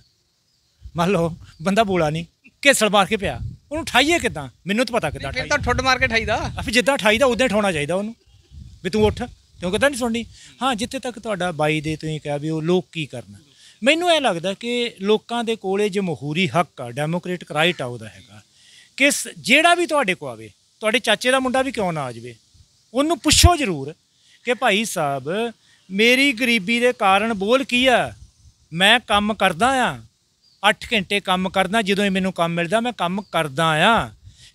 ਮੰਨ ਲਓ ਬੰਦਾ ਬੋਲਾ ਨਹੀਂ ਕੇਸਲ ਮਾਰ ਕੇ ਪਿਆ ਉਹਨੂੰ ਠਾਈਏ ਕਿਦਾਂ ਮੈਨੂੰ ਤਾਂ ਪਤਾ ਕਿਦਾਂ ਠਾਈਦਾ ਤਾਂ ਠੁੱਡ ਮਾਰ ਕੇ ਠਾਈਦਾ ਫਿਰ ਜਿੱਦਾਂ ਠਾਈਦਾ ਉਦਾਂ ਹੀ ਠਾਉਣਾ ਚਾਹੀਦਾ ਉਹਨੂੰ ਵੀ ਤੂੰ ਉੱਠ ਕਿਉਂ ਕਿਦਾਂ ਨਹੀਂ ਸੁਣਨੀ ਹਾਂ ਜਿੱਥੇ ਤੱਕ ਤੁਹਾਡਾ ਬਾਈ ਦੇ ਤੁਸੀਂ ਕਿਹਾ ਵੀ ਉਹ ਲੋਕ ਕੀ ਕਰਨਾ ਮੈਨੂੰ ਇਹ ਲੱਗਦਾ ਕਿ ਲੋਕਾਂ ਦੇ ਕੋਲੇ ਜਮਹੂਰੀ ਹੱਕ ਆ ਡੈਮੋਕ੍ਰੈਟਿਕ ਰਾਈਟ ਆ ਉਹਦਾ ਹੈਗਾ ਕਿਸ ਜਿਹੜਾ ਵੀ ਤੁਹਾਡੇ ਕੋ ਆਵੇ ਤੁਹਾਡੇ ਚਾਚੇ ਦਾ ਮੁੰਡਾ ਵੀ ਕਿਉਂ ਨਾ ਆ ਜਵੇ ਉਹਨੂੰ ਪੁੱਛੋ ਜ਼ਰੂਰ ਕਿ ਭਾਈ ਸਾਹਿਬ ਮੇਰੀ ਗਰੀਬੀ ਦੇ ਕਾਰਨ ਬੋਲ ਕੀ ਆ ਮੈਂ ਕੰਮ ਕਰਦਾ ਆ 8 ਘੰਟੇ ਕੰਮ ਕਰਦਾ ਜਦੋਂ ਮੈਨੂੰ ਕੰਮ ਮਿਲਦਾ ਮੈਂ ਕੰਮ ਕਰਦਾ ਆ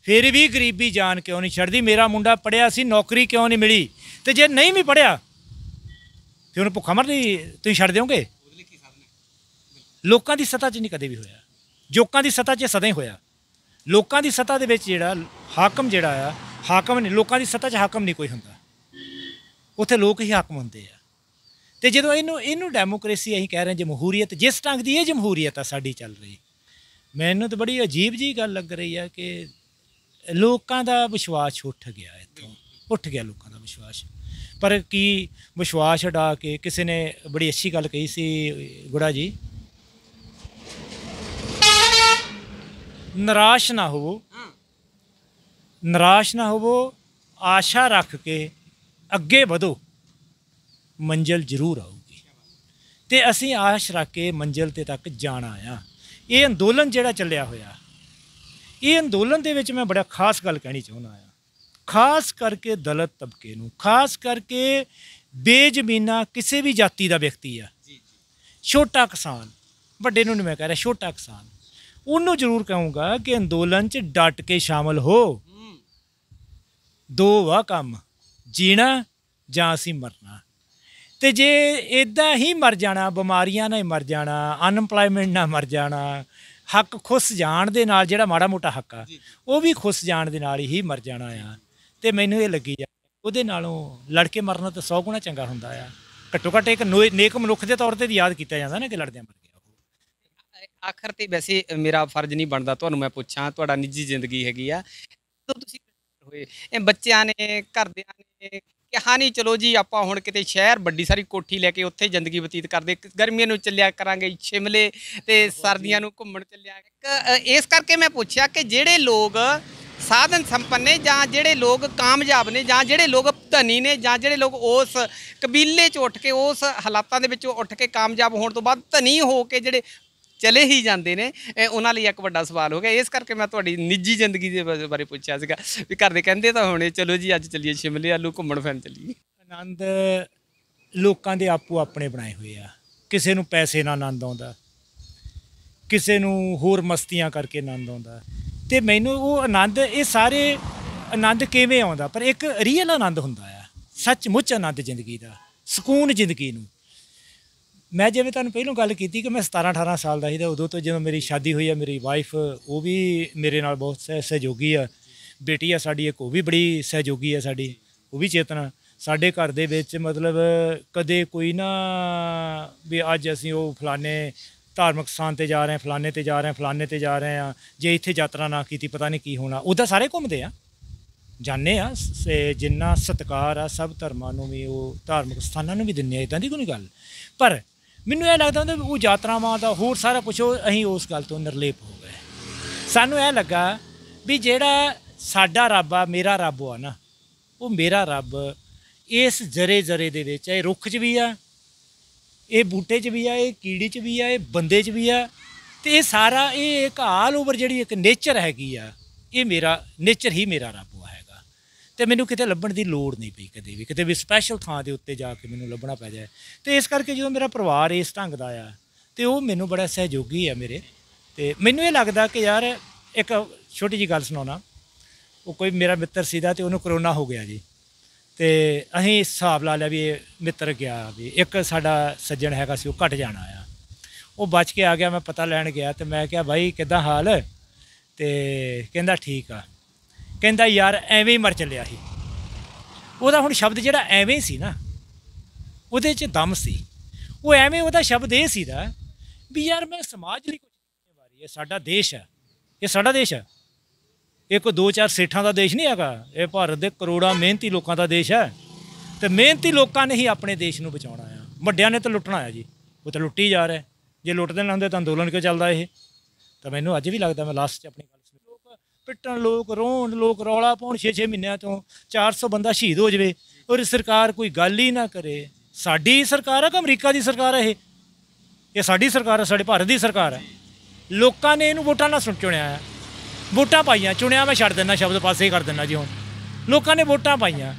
ਫਿਰ ਵੀ ਗਰੀਬੀ ਜਾਣ ਕਿਉਂ ਨਹੀਂ ਛੱਡਦੀ ਮੇਰਾ ਮੁੰਡਾ ਪੜਿਆ ਸੀ ਨੌਕਰੀ ਕਿਉਂ ਨਹੀਂ ਮਿਲੀ ਤੇ ਜੇ ਨਹੀਂ ਵੀ ਪੜਿਆ ਤੇ ਉਹਨੂੰ ਭੁੱਖਾ ਮਰਦੀ ਤੁਸੀਂ ਛੱਡ ਦਿਓਗੇ ਲੋਕਾਂ ਦੀ ਸਤਾ 'ਚ ਨਹੀਂ ਕਦੇ ਵੀ ਹੋਇਆ ਜੋਕਾਂ ਦੀ ਸਤਾ 'ਚ ਸਦਾ ਹੀ ਹੋਇਆ ਲੋਕਾਂ ਦੀ ਸਤਾ ਦੇ ਵਿੱਚ ਜਿਹੜਾ ਹਾਕਮ ਜਿਹੜਾ ਆ ਹਾਕਮ ਨਹੀਂ ਲੋਕਾਂ ਦੀ ਸਤਾ 'ਚ ਹਾਕਮ ਨਹੀਂ ਕੋਈ ਹੁੰਦਾ ਉੱਥੇ ਲੋਕ ਹੀ ਹਾਕਮ ਹੁੰਦੇ ਆ ਤੇ ਜਦੋਂ ਇਹਨੂੰ ਇਹਨੂੰ ਡੈਮੋਕ੍ਰੇਸੀ ਅਸੀਂ ਕਹਿ ਰਹੇ ਜਮਹੂਰੀਅਤ ਜਿਸ ਢੰਗ ਦੀ ਇਹ ਜਮਹੂਰੀਅਤ ਆ ਸਾਡੀ ਚੱਲ ਰਹੀ ਮੈਨੂੰ ਤਾਂ ਬੜੀ ਅਜੀਬ ਜੀ ਗੱਲ ਲੱਗ ਰਹੀ ਆ ਕਿ ਲੋਕਾਂ ਦਾ ਵਿਸ਼ਵਾਸ ਉੱਠ ਗਿਆ ਇੱਥੋਂ ਉੱਠ ਗਿਆ ਲੋਕਾਂ ਦਾ ਵਿਸ਼ਵਾਸ ਪਰ ਕੀ ਵਿਸ਼ਵਾਸ ਢਾ ਕੇ ਕਿਸੇ ਨੇ ਬੜੀ ਅੱਛੀ ਗੱਲ ਕਹੀ ਸੀ ਗੁੜਾ ਜੀ ਨਿਰਾਸ਼ ਨਾ ਹੋਵੋ ਨਿਰਾਸ਼ ਨਾ ਹੋਵੋ ਆਸ਼ਾ ਰੱਖ ਕੇ ਅੱਗੇ ਵਧੋ ਮੰਜ਼ਲ ਜ਼ਰੂਰ ਆਊਗੀ ਤੇ ਅਸੀਂ ਆਸ਼ ਰੱਖ ਕੇ ਮੰਜ਼ਲ ਤੇ ਤੱਕ ਜਾਣਾ ਆ ਇਹ ਅੰਦੋਲਨ ਜਿਹੜਾ ਚੱਲਿਆ ਹੋਇਆ ਇਹ ਅੰਦੋਲਨ ਦੇ ਵਿੱਚ ਮੈਂ ਬੜਾ ਖਾਸ ਗੱਲ ਕਹਿਣੀ ਚਾਹੁੰਦਾ ਆ ਖਾਸ ਕਰਕੇ ਦਲਤ ਤਬਕੇ ਨੂੰ ਖਾਸ ਕਰਕੇ ਬੇਜ਼ਮੀਨਾ ਕਿਸੇ ਵੀ ਜਾਤੀ ਦਾ ਵਿਅਕਤੀ ਆ ਛੋਟਾ ਕਿਸਾਨ ਵੱਡੇ ਨੂੰ ਨਹੀਂ ਮੈਂ ਕਹਿ ਰਿਹਾ ਛੋਟਾ ਕਿਸਾਨ ਉਹਨੂੰ ਜ਼ਰੂਰ ਕਹੂੰਗਾ ਕਿ ਅੰਦੋਲਨ 'ਚ ਡਟ ਕੇ ਸ਼ਾਮਲ ਹੋ ਦੋ ਵਾ ਕੰਮ ਜੀਣਾ ਜਾਂ ਅਸੀਂ ਮਰਨਾ ਤੇ ਜੇ ਇਦਾਂ ਹੀ ਮਰ ਜਾਣਾ ਬਿਮਾਰੀਆਂ ਨਾਲ ਮਰ ਜਾਣਾ ਅਨਪਲਾਈਮੈਂਟ ਨਾਲ ਮਰ ਜਾਣਾ ਹੱਕ ਖੁੱਸ ਜਾਣ ਦੇ ਨਾਲ ਜਿਹੜਾ ਮਾੜਾ ਮੋਟਾ ਹੱਕ ਆ ਉਹ ਵੀ ਖੁੱਸ ਜਾਣ ਦੇ ਨਾਲ ਹੀ ਮਰ ਜਾਣਾ ਆ ਤੇ ਮੈਨੂੰ ਇਹ ਲੱਗੀ ਆ ਉਹਦੇ ਨਾਲੋਂ ਲੜ ਕੇ ਮਰਨਾ ਤਾਂ 100 ਗੁਣਾ ਚੰਗਾ ਹੁੰਦਾ ਆ ਘੱਟੋ ਘੱਟ ਇੱਕ ਨੇਕ ਮਨੁੱਖ ਦੇ ਤੌਰ ਤੇ ਯਾਦ ਕੀਤਾ ਜਾਂਦਾ ਨਾ ਕਿ ਲੜਦਿਆਂ ਮਰ ਗਿਆ ਆਖਰ ਤੇ ਵੈਸੇ ਮੇਰਾ ਫਰਜ਼ ਨਹੀਂ ਬਣਦਾ ਤੁਹਾਨੂੰ ਮੈਂ ਪੁੱਛਾਂ ਤੁਹਾਡਾ ਨਿੱਜੀ ਜ਼ਿੰਦਗੀ ਹੈਗੀ ਆ ਜਦੋਂ ਤੁਸੀਂ ਹੋਏ ਇਹ ਬੱਚਿਆਂ ਨੇ ਘਰਦਿਆਂ ਨੇ ਕਿਹਾ ਨਹੀਂ ਚਲੋ ਜੀ ਆਪਾਂ ਹੁਣ ਕਿਤੇ ਸ਼ਹਿਰ ਵੱਡੀ ਸਾਰੀ ਕੋਠੀ ਲੈ ਕੇ ਉੱਥੇ ਜ਼ਿੰਦਗੀ ਬਤੀਤ ਕਰਦੇ ਗਰਮੀਆਂ ਨੂੰ ਚੱਲਿਆ ਕਰਾਂਗੇ ਛਿਮਲੇ ਤੇ ਸਰਦੀਆਂ ਨੂੰ ਘੁੰਮਣ ਚੱਲਿਆ ਇਸ ਕਰਕੇ ਮੈਂ ਪੁੱਛਿਆ ਕਿ ਜਿਹੜੇ ਲੋਕ ਸਾਧਨ ਸੰਪੰਨ ਨੇ ਜਾਂ ਜਿਹੜੇ ਲੋਕ ਕਾਮਯਾਬ ਨੇ ਜਾਂ ਜਿਹੜੇ ਲੋਕ ਧਨੀ ਨੇ ਜਾਂ ਜਿਹੜੇ ਲੋਕ ਉਸ ਕਬੀਲੇ 'ਚ ਉੱਠ ਕੇ ਉਸ ਹਾਲਾਤਾਂ ਦੇ ਵਿੱਚੋਂ ਉੱਠ ਕੇ ਕਾਮਯਾਬ ਹੋਣ ਤੋਂ ਬਾਅਦ ਧਨੀ ਹੋ ਕੇ ਜਿਹੜੇ ਚਲੇ ਹੀ ਜਾਂਦੇ ਨੇ ਉਹਨਾਂ ਲਈ ਇੱਕ ਵੱਡਾ ਸਵਾਲ ਹੋ ਗਿਆ ਇਸ ਕਰਕੇ ਮੈਂ ਤੁਹਾਡੀ ਨਿੱਜੀ ਜ਼ਿੰਦਗੀ ਦੇ ਬਾਰੇ ਪੁੱਛਿਆ ਸੀਗਾ ਵੀ ਘਰ ਦੇ ਕਹਿੰਦੇ ਤਾਂ ਹੋਣੇ ਚਲੋ ਜੀ ਅੱਜ ਚੱਲੀਏ ਸ਼ਿਮਲੇ ਆਲੂ ਘੁੰਮਣ ਫਿਰਨ ਚੱਲੀਏ ਆਨੰਦ ਲੋਕਾਂ ਦੇ ਆਪੋ ਆਪਣੇ ਬਣਾਏ ਹੋਏ ਆ ਕਿਸੇ ਨੂੰ ਪੈਸੇ ਨਾਲ ਆਨੰਦ ਆਉਂਦਾ ਕਿਸੇ ਨੂੰ ਹੋਰ ਮਸਤੀਆਂ ਕਰਕੇ ਆਨੰਦ ਆਉਂਦਾ ਤੇ ਮੈਨੂੰ ਉਹ ਆਨੰਦ ਇਹ ਸਾਰੇ ਆਨੰਦ ਕਿਵੇਂ ਆਉਂਦਾ ਪਰ ਇੱਕ ਰੀਅਲ ਆਨੰਦ ਹੁੰਦਾ ਆ ਸੱਚਮੁੱਚ ਆਨੰਦ ਜ਼ਿੰਦਗੀ ਦਾ ਸਕੂਨ ਜ਼ਿੰਦਗੀ ਨੂੰ ਮੈਂ ਜਿਵੇਂ ਤੁਹਾਨੂੰ ਪਹਿਲਾਂ ਗੱਲ ਕੀਤੀ ਕਿ ਮੈਂ 17 18 ਸਾਲ ਦਾ ਸੀ ਤੇ ਉਦੋਂ ਤੋਂ ਜਦੋਂ ਮੇਰੀ ਸ਼ਾਦੀ ਹੋਈ ਹੈ ਮੇਰੀ ਵਾਈਫ ਉਹ ਵੀ ਮੇਰੇ ਨਾਲ ਬਹੁਤ ਸਹਿਯੋਗੀ ਆ ਬੇਟੀ ਆ ਸਾਡੀ ਇੱਕ ਉਹ ਵੀ ਬੜੀ ਸਹਿਯੋਗੀ ਆ ਸਾਡੀ ਉਹ ਵੀ ਚੇਤਨਾ ਸਾਡੇ ਘਰ ਦੇ ਵਿੱਚ ਮਤਲਬ ਕਦੇ ਕੋਈ ਨਾ ਵੀ ਅੱਜ ਅਸੀਂ ਉਹ ਫਲਾਣੇ ਧਾਰਮਿਕ ਸਥਾਨ ਤੇ ਜਾ ਰਹੇ ਹਾਂ ਫਲਾਣੇ ਤੇ ਜਾ ਰਹੇ ਹਾਂ ਫਲਾਣੇ ਤੇ ਜਾ ਰਹੇ ਹਾਂ ਜੇ ਇੱਥੇ ਯਾਤਰਾ ਨਾ ਕੀਤੀ ਪਤਾ ਨਹੀਂ ਕੀ ਹੋਣਾ ਉਹਦਾ ਸਾਰੇ ਘੁੰਮਦੇ ਆ ਜਾਣੇ ਆ ਜਿੰਨਾ ਸਤਕਾਰ ਆ ਸਭ ਧਰਮਾਂ ਨੂੰ ਵੀ ਉਹ ਧਾਰਮਿਕ ਸਥਾਨਾਂ ਨੂੰ ਵੀ ਦਿੰਨੇ ਆ ਇਦਾਂ ਦੀ ਕੋਈ ਗੱਲ ਪਰ ਮੈਨੂੰ ਇਹ ਲੱਗਦਾ ਹੁੰਦਾ ਉਹ ਯਾਤਰਾਵਾਂ ਦਾ ਹੋਰ ਸਾਰਾ ਕੁਝ ਅਸੀਂ ਉਸ ਗੱਲ ਤੋਂ ਨਿਰਲੇਪ ਹੋ ਗਏ ਸਾਨੂੰ ਇਹ ਲੱਗਾ ਵੀ ਜਿਹੜਾ ਸਾਡਾ ਰੱਬ ਆ ਮੇਰਾ ਰੱਬ ਆ ਨਾ ਉਹ ਮੇਰਾ ਰੱਬ ਇਸ ਜਰੇ ਜਰੇ ਦੇ ਵਿੱਚ ਇਹ ਰੁੱਖ 'ਚ ਵੀ ਆ ਇਹ ਬੂਟੇ 'ਚ ਵੀ ਆ ਇਹ ਕੀੜੀ 'ਚ ਵੀ ਆ ਇਹ ਬੰਦੇ 'ਚ ਵੀ ਆ ਤੇ ਇਹ ਸਾਰਾ ਇਹ ਇੱਕ ਆਲ ਓਵਰ ਜਿਹੜੀ ਇੱਕ ਨੇਚਰ ਹੈਗੀ ਆ ਇਹ ਮੇਰਾ ਨੇਚਰ ਹੀ ਮੇਰਾ ਰੱਬ ਤੇ ਮੈਨੂੰ ਕਿਤੇ ਲੱਭਣ ਦੀ ਲੋੜ ਨਹੀਂ ਪਈ ਕਦੇ ਵੀ ਕਿਤੇ ਵੀ ਸਪੈਸ਼ਲ ਥਾਂ ਦੇ ਉੱਤੇ ਜਾ ਕੇ ਮੈਨੂੰ ਲੱਭਣਾ ਪੈ ਜਾਏ ਤੇ ਇਸ ਕਰਕੇ ਜਦੋਂ ਮੇਰਾ ਪਰਿਵਾਰ ਇਸ ਢੰਗ ਦਾ ਆ ਤੇ ਉਹ ਮੈਨੂੰ ਬੜਾ ਸਹਿਯੋਗੀ ਆ ਮੇਰੇ ਤੇ ਮੈਨੂੰ ਇਹ ਲੱਗਦਾ ਕਿ ਯਾਰ ਇੱਕ ਛੋਟੀ ਜੀ ਗੱਲ ਸੁਣਾਉਣਾ ਉਹ ਕੋਈ ਮੇਰਾ ਮਿੱਤਰ ਸੀਦਾ ਤੇ ਉਹਨੂੰ ਕਰੋਨਾ ਹੋ ਗਿਆ ਜੀ ਤੇ ਅਸੀਂ ਹਿਸਾਬ ਲਾ ਲਿਆ ਵੀ ਇਹ ਮਿੱਤਰ ਗਿਆ ਵੀ ਇੱਕ ਸਾਡਾ ਸੱਜਣ ਹੈਗਾ ਸੀ ਉਹ ਘਟ ਜਾਣਾ ਆ ਉਹ ਬਚ ਕੇ ਆ ਗਿਆ ਮੈਂ ਪਤਾ ਲੈਣ ਗਿਆ ਤੇ ਮੈਂ ਕਿਹਾ ਭਾਈ ਕਿਦਾਂ ਹਾਲ ਤੇ ਕਹਿੰਦਾ ਠੀਕ ਆ ਕਹਿੰਦਾ ਯਾਰ ਐਵੇਂ ਹੀ ਮਰ ਚੱਲਿਆ ਸੀ ਉਹਦਾ ਹੁਣ ਸ਼ਬਦ ਜਿਹੜਾ ਐਵੇਂ ਸੀ ਨਾ ਉਹਦੇ 'ਚ ਦਮ ਸੀ ਉਹ ਐਵੇਂ ਉਹਦਾ ਸ਼ਬਦ ਇਹ ਸੀ ਦਾ ਵੀ ਯਾਰ ਮੈਂ ਸਮਾਜ ਲਈ ਕੁਝ ਵਾਰੀ ਇਹ ਸਾਡਾ ਦੇਸ਼ ਹੈ ਇਹ ਸਾਡਾ ਦੇਸ਼ ਹੈ ਇਹ ਕੋ ਦੋ ਚਾਰ ਸੇਠਾਂ ਦਾ ਦੇਸ਼ ਨਹੀਂ ਹੈਗਾ ਇਹ ਭਾਰਤ ਦੇ ਕਰੋੜਾਂ ਮਿਹਨਤੀ ਲੋਕਾਂ ਦਾ ਦੇਸ਼ ਹੈ ਤੇ ਮਿਹਨਤੀ ਲੋਕਾਂ ਨੇ ਹੀ ਆਪਣੇ ਦੇਸ਼ ਨੂੰ ਬਚਾਉਣਾ ਆ ਵੱਡਿਆਂ ਨੇ ਤਾਂ ਲੁੱਟਣਾ ਆ ਜੀ ਉਹ ਤਾਂ ਲੁੱਟੀ ਜਾ ਰਿਹਾ ਜੇ ਲੁੱਟਦੇ ਨਾ ਹੁੰਦੇ ਤਾਂ ਅੰਦੋਲਨ ਕਿਉਂ ਚੱਲਦਾ ਇਹ ਤਾਂ ਮੈਨੂੰ ਅੱਜ ਵੀ ਲੱਗਦਾ ਮੈਂ ਲਾਸਟ 'ਚ ਆਪਣੀ ਪਿੱਟਣ ਲੋਕ ਰੋਣ ਲੋਕ ਰੌਲਾ ਪਾਉਣ 6-6 ਮਹੀਨਿਆਂ ਤੋਂ 400 ਬੰਦਾ ਸ਼ਹੀਦ ਹੋ ਜਵੇ ਔਰ ਸਰਕਾਰ ਕੋਈ ਗੱਲ ਹੀ ਨਾ ਕਰੇ ਸਾਡੀ ਸਰਕਾਰ ਹੈ ਕਿ ਅਮਰੀਕਾ ਦੀ ਸਰਕਾਰ ਹੈ ਇਹ ਇਹ ਸਾਡੀ ਸਰਕਾਰ ਹੈ ਸਾਡੇ ਭਾਰਤ ਦੀ ਸਰਕਾਰ ਹੈ ਲੋਕਾਂ ਨੇ ਇਹਨੂੰ ਵੋਟਾਂ ਨਾਲ ਸੁਣ ਚੁਣਿਆ ਹੈ ਵੋਟਾਂ ਪਾਈਆਂ ਚੁਣਿਆ ਮੈਂ ਛੱਡ ਦਿੰਦਾ ਸ਼ਬਦ ਪਾਸੇ ਹੀ ਕਰ ਦਿੰਦਾ ਜੀ ਹੁਣ ਲੋਕਾਂ ਨੇ ਵੋਟਾਂ ਪਾਈਆਂ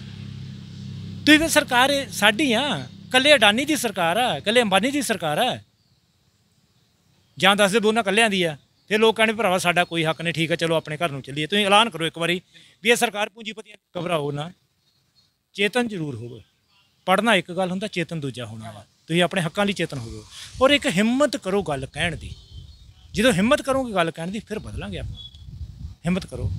ਤੁਸੀਂ ਤਾਂ ਸਰਕਾਰ ਸਾਡੀ ਆ ਕੱਲੇ ਅਡਾਨੀ ਦੀ ਸਰਕਾਰ ਆ ਕੱਲੇ ਅੰਬਾਨੀ ਦੀ ਸਰਕਾਰ ਆ ਜਾਂ ਦੱਸਦੇ ਬੋਨਾ ਕੱਲਿਆਂ ਦੀ ਆ ਤੇ ਲੋਕ ਕਹਿੰਦੇ ਭਰਾਵਾ ਸਾਡਾ ਕੋਈ ਹੱਕ ਨਹੀਂ ਠੀਕ ਹੈ ਚਲੋ ਆਪਣੇ ਘਰ ਨੂੰ ਚੱਲੀਏ ਤੁਸੀਂ ਐਲਾਨ ਕਰੋ ਇੱਕ ਵਾਰੀ ਵੀ ਇਹ ਸਰਕਾਰ ਪੂੰਜੀਪਤੀਆਂ ਘਬਰਾਓ ਨਾ ਚੇਤਨ ਜ਼ਰੂਰ ਹੋਵੇ ਪੜਨਾ ਇੱਕ ਗੱਲ ਹੁੰਦਾ ਚੇਤਨ ਦੂਜਾ ਹੋਣਾ ਵਾ ਤੁਸੀਂ ਆਪਣੇ ਹੱਕਾਂ ਲਈ ਚੇਤਨ ਹੋਵੋ ਔਰ ਇੱਕ ਹਿੰਮਤ ਕਰੋ ਗੱਲ ਕਹਿਣ ਦੀ ਜਦੋਂ ਹਿੰਮਤ ਕਰੋਗੇ ਗੱਲ ਕਹਿਣ ਦੀ ਫਿਰ ਬਦਲਾਂਗੇ ਆਪਾਂ ਹਿੰਮਤ ਕਰੋ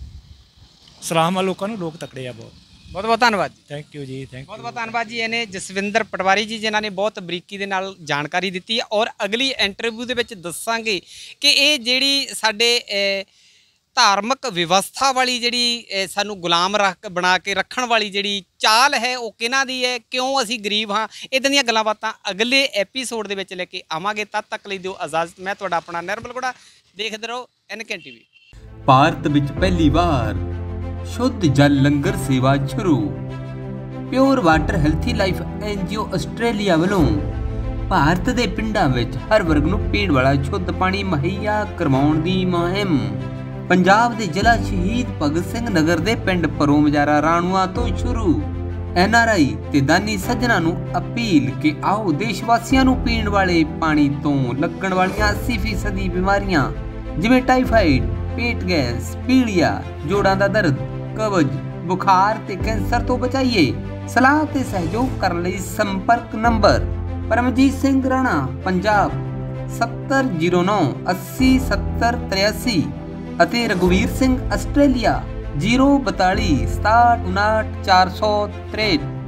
ਸਲਾਮ ਆ ਲੋਕਾਂ ਨੂੰ ਲੋਕ ਤਕੜੇ ਆ ਬਹੁਤ ਬਹੁਤ ਬਹੁਤ ਧੰਨਵਾਦ ਥੈਂਕ ਯੂ ਜੀ ਥੈਂਕ ਯੂ ਬਹੁਤ ਬਹੁਤ ਧੰਨਵਾਦ ਜੀ ਇਹਨੇ ਜਸਵਿੰਦਰ ਪਟਵਾਰੀ ਜੀ ਜਿਨ੍ਹਾਂ ਨੇ ਬਹੁਤ ਬਰੀਕੀ ਦੇ ਨਾਲ ਜਾਣਕਾਰੀ ਦਿੱਤੀ ਹੈ ਔਰ ਅਗਲੀ ਇੰਟਰਵਿਊ ਦੇ ਵਿੱਚ ਦੱਸਾਂਗੇ ਕਿ ਇਹ ਜਿਹੜੀ ਸਾਡੇ ਧਾਰਮਿਕ ਵਿਵਸਥਾ ਵਾਲੀ ਜਿਹੜੀ ਸਾਨੂੰ ਗੁਲਾਮ ਰੱਖ ਬਣਾ ਕੇ ਰੱਖਣ ਵਾਲੀ ਜਿਹੜੀ ਚਾਲ ਹੈ ਉਹ ਕਿਹਨਾਂ ਦੀ ਹੈ ਕਿਉਂ ਅਸੀਂ ਗਰੀਬ ਹਾਂ ਇਦਾਂ ਦੀਆਂ ਗੱਲਾਂ ਬਾਤਾਂ ਅਗਲੇ ਐਪੀਸੋਡ ਦੇ ਵਿੱਚ ਲੈ ਕੇ ਆਵਾਂਗੇ ਤਦ ਤੱਕ ਲਈ ਦਿਓ ਇਜਾਜ਼ਤ ਮੈਂ ਤੁਹਾਡਾ ਆਪਣਾ ਨਿਰਮਲ ਗੋੜਾ ਦੇਖਦੇ ਰਹੋ ਐਨਕੇ ਟੀਵੀ ਭਾਰਤ ਵਿੱਚ ਪਹਿਲੀ ਵਾਰ ਸ਼ੁੱਧ ਜਲ ਲੰਗਰ ਸੇਵਾ ਸ਼ੁਰੂ pure water healthy life NGO Australia ਵੱਲੋਂ ਭਾਰਤ ਦੇ ਪਿੰਡਾਂ ਵਿੱਚ ਹਰ ਵਰਗ ਨੂੰ ਪੀਣ ਵਾਲਾ ਸ਼ੁੱਧ ਪਾਣੀ ਮਹਈਆ ਕਰਵਾਉਣ ਦੀ ਮਹਿੰਮ ਪੰਜਾਬ ਦੇ ਜ਼ਿਲ੍ਹਾ ਸ਼ਹੀਦ ਭਗਤ ਸਿੰਘ ਨਗਰ ਦੇ ਪਿੰਡ ਪਰੋਮਜਾਰਾ ਰਾਣੂਆ ਤੋਂ ਸ਼ੁਰੂ ਐਨਆਰਆਈ ਤੇ ਦਾਨੀ ਸੱਜਣਾ ਨੂੰ ਅਪੀਲ ਕਿ ਆਓ ਦੇਸ਼ ਵਾਸੀਆਂ ਨੂੰ ਪੀਣ ਵਾਲੇ ਪਾਣੀ ਤੋਂ ਲੱਗਣ ਵਾਲੀਆਂ 80% ਬਿਮਾਰੀਆਂ ਜਿਵੇਂ ਟਾਈਫਾਈਡ ਪੇਟ ਗੈਸ ਪੀੜੀਆ ਜੋੜਾਂ ਦਾ ਦਰਦ ਕਬਜ਼ ਬੁਖਾਰ ਤੇ ਕੈਂਸਰ ਤੋਂ ਬਚਾਈਏ ਸਲਾਹ ਤੇ ਸਹਿਯੋਗ ਕਰਨ ਲਈ ਸੰਪਰਕ ਨੰਬਰ ਪਰਮਜੀਤ ਸਿੰਘ ਰਾਣਾ ਪੰਜਾਬ 7009 ਅਤੇ ਰਗਵੀਰ ਸਿੰਘ ਆਸਟ੍ਰੇਲੀਆ 042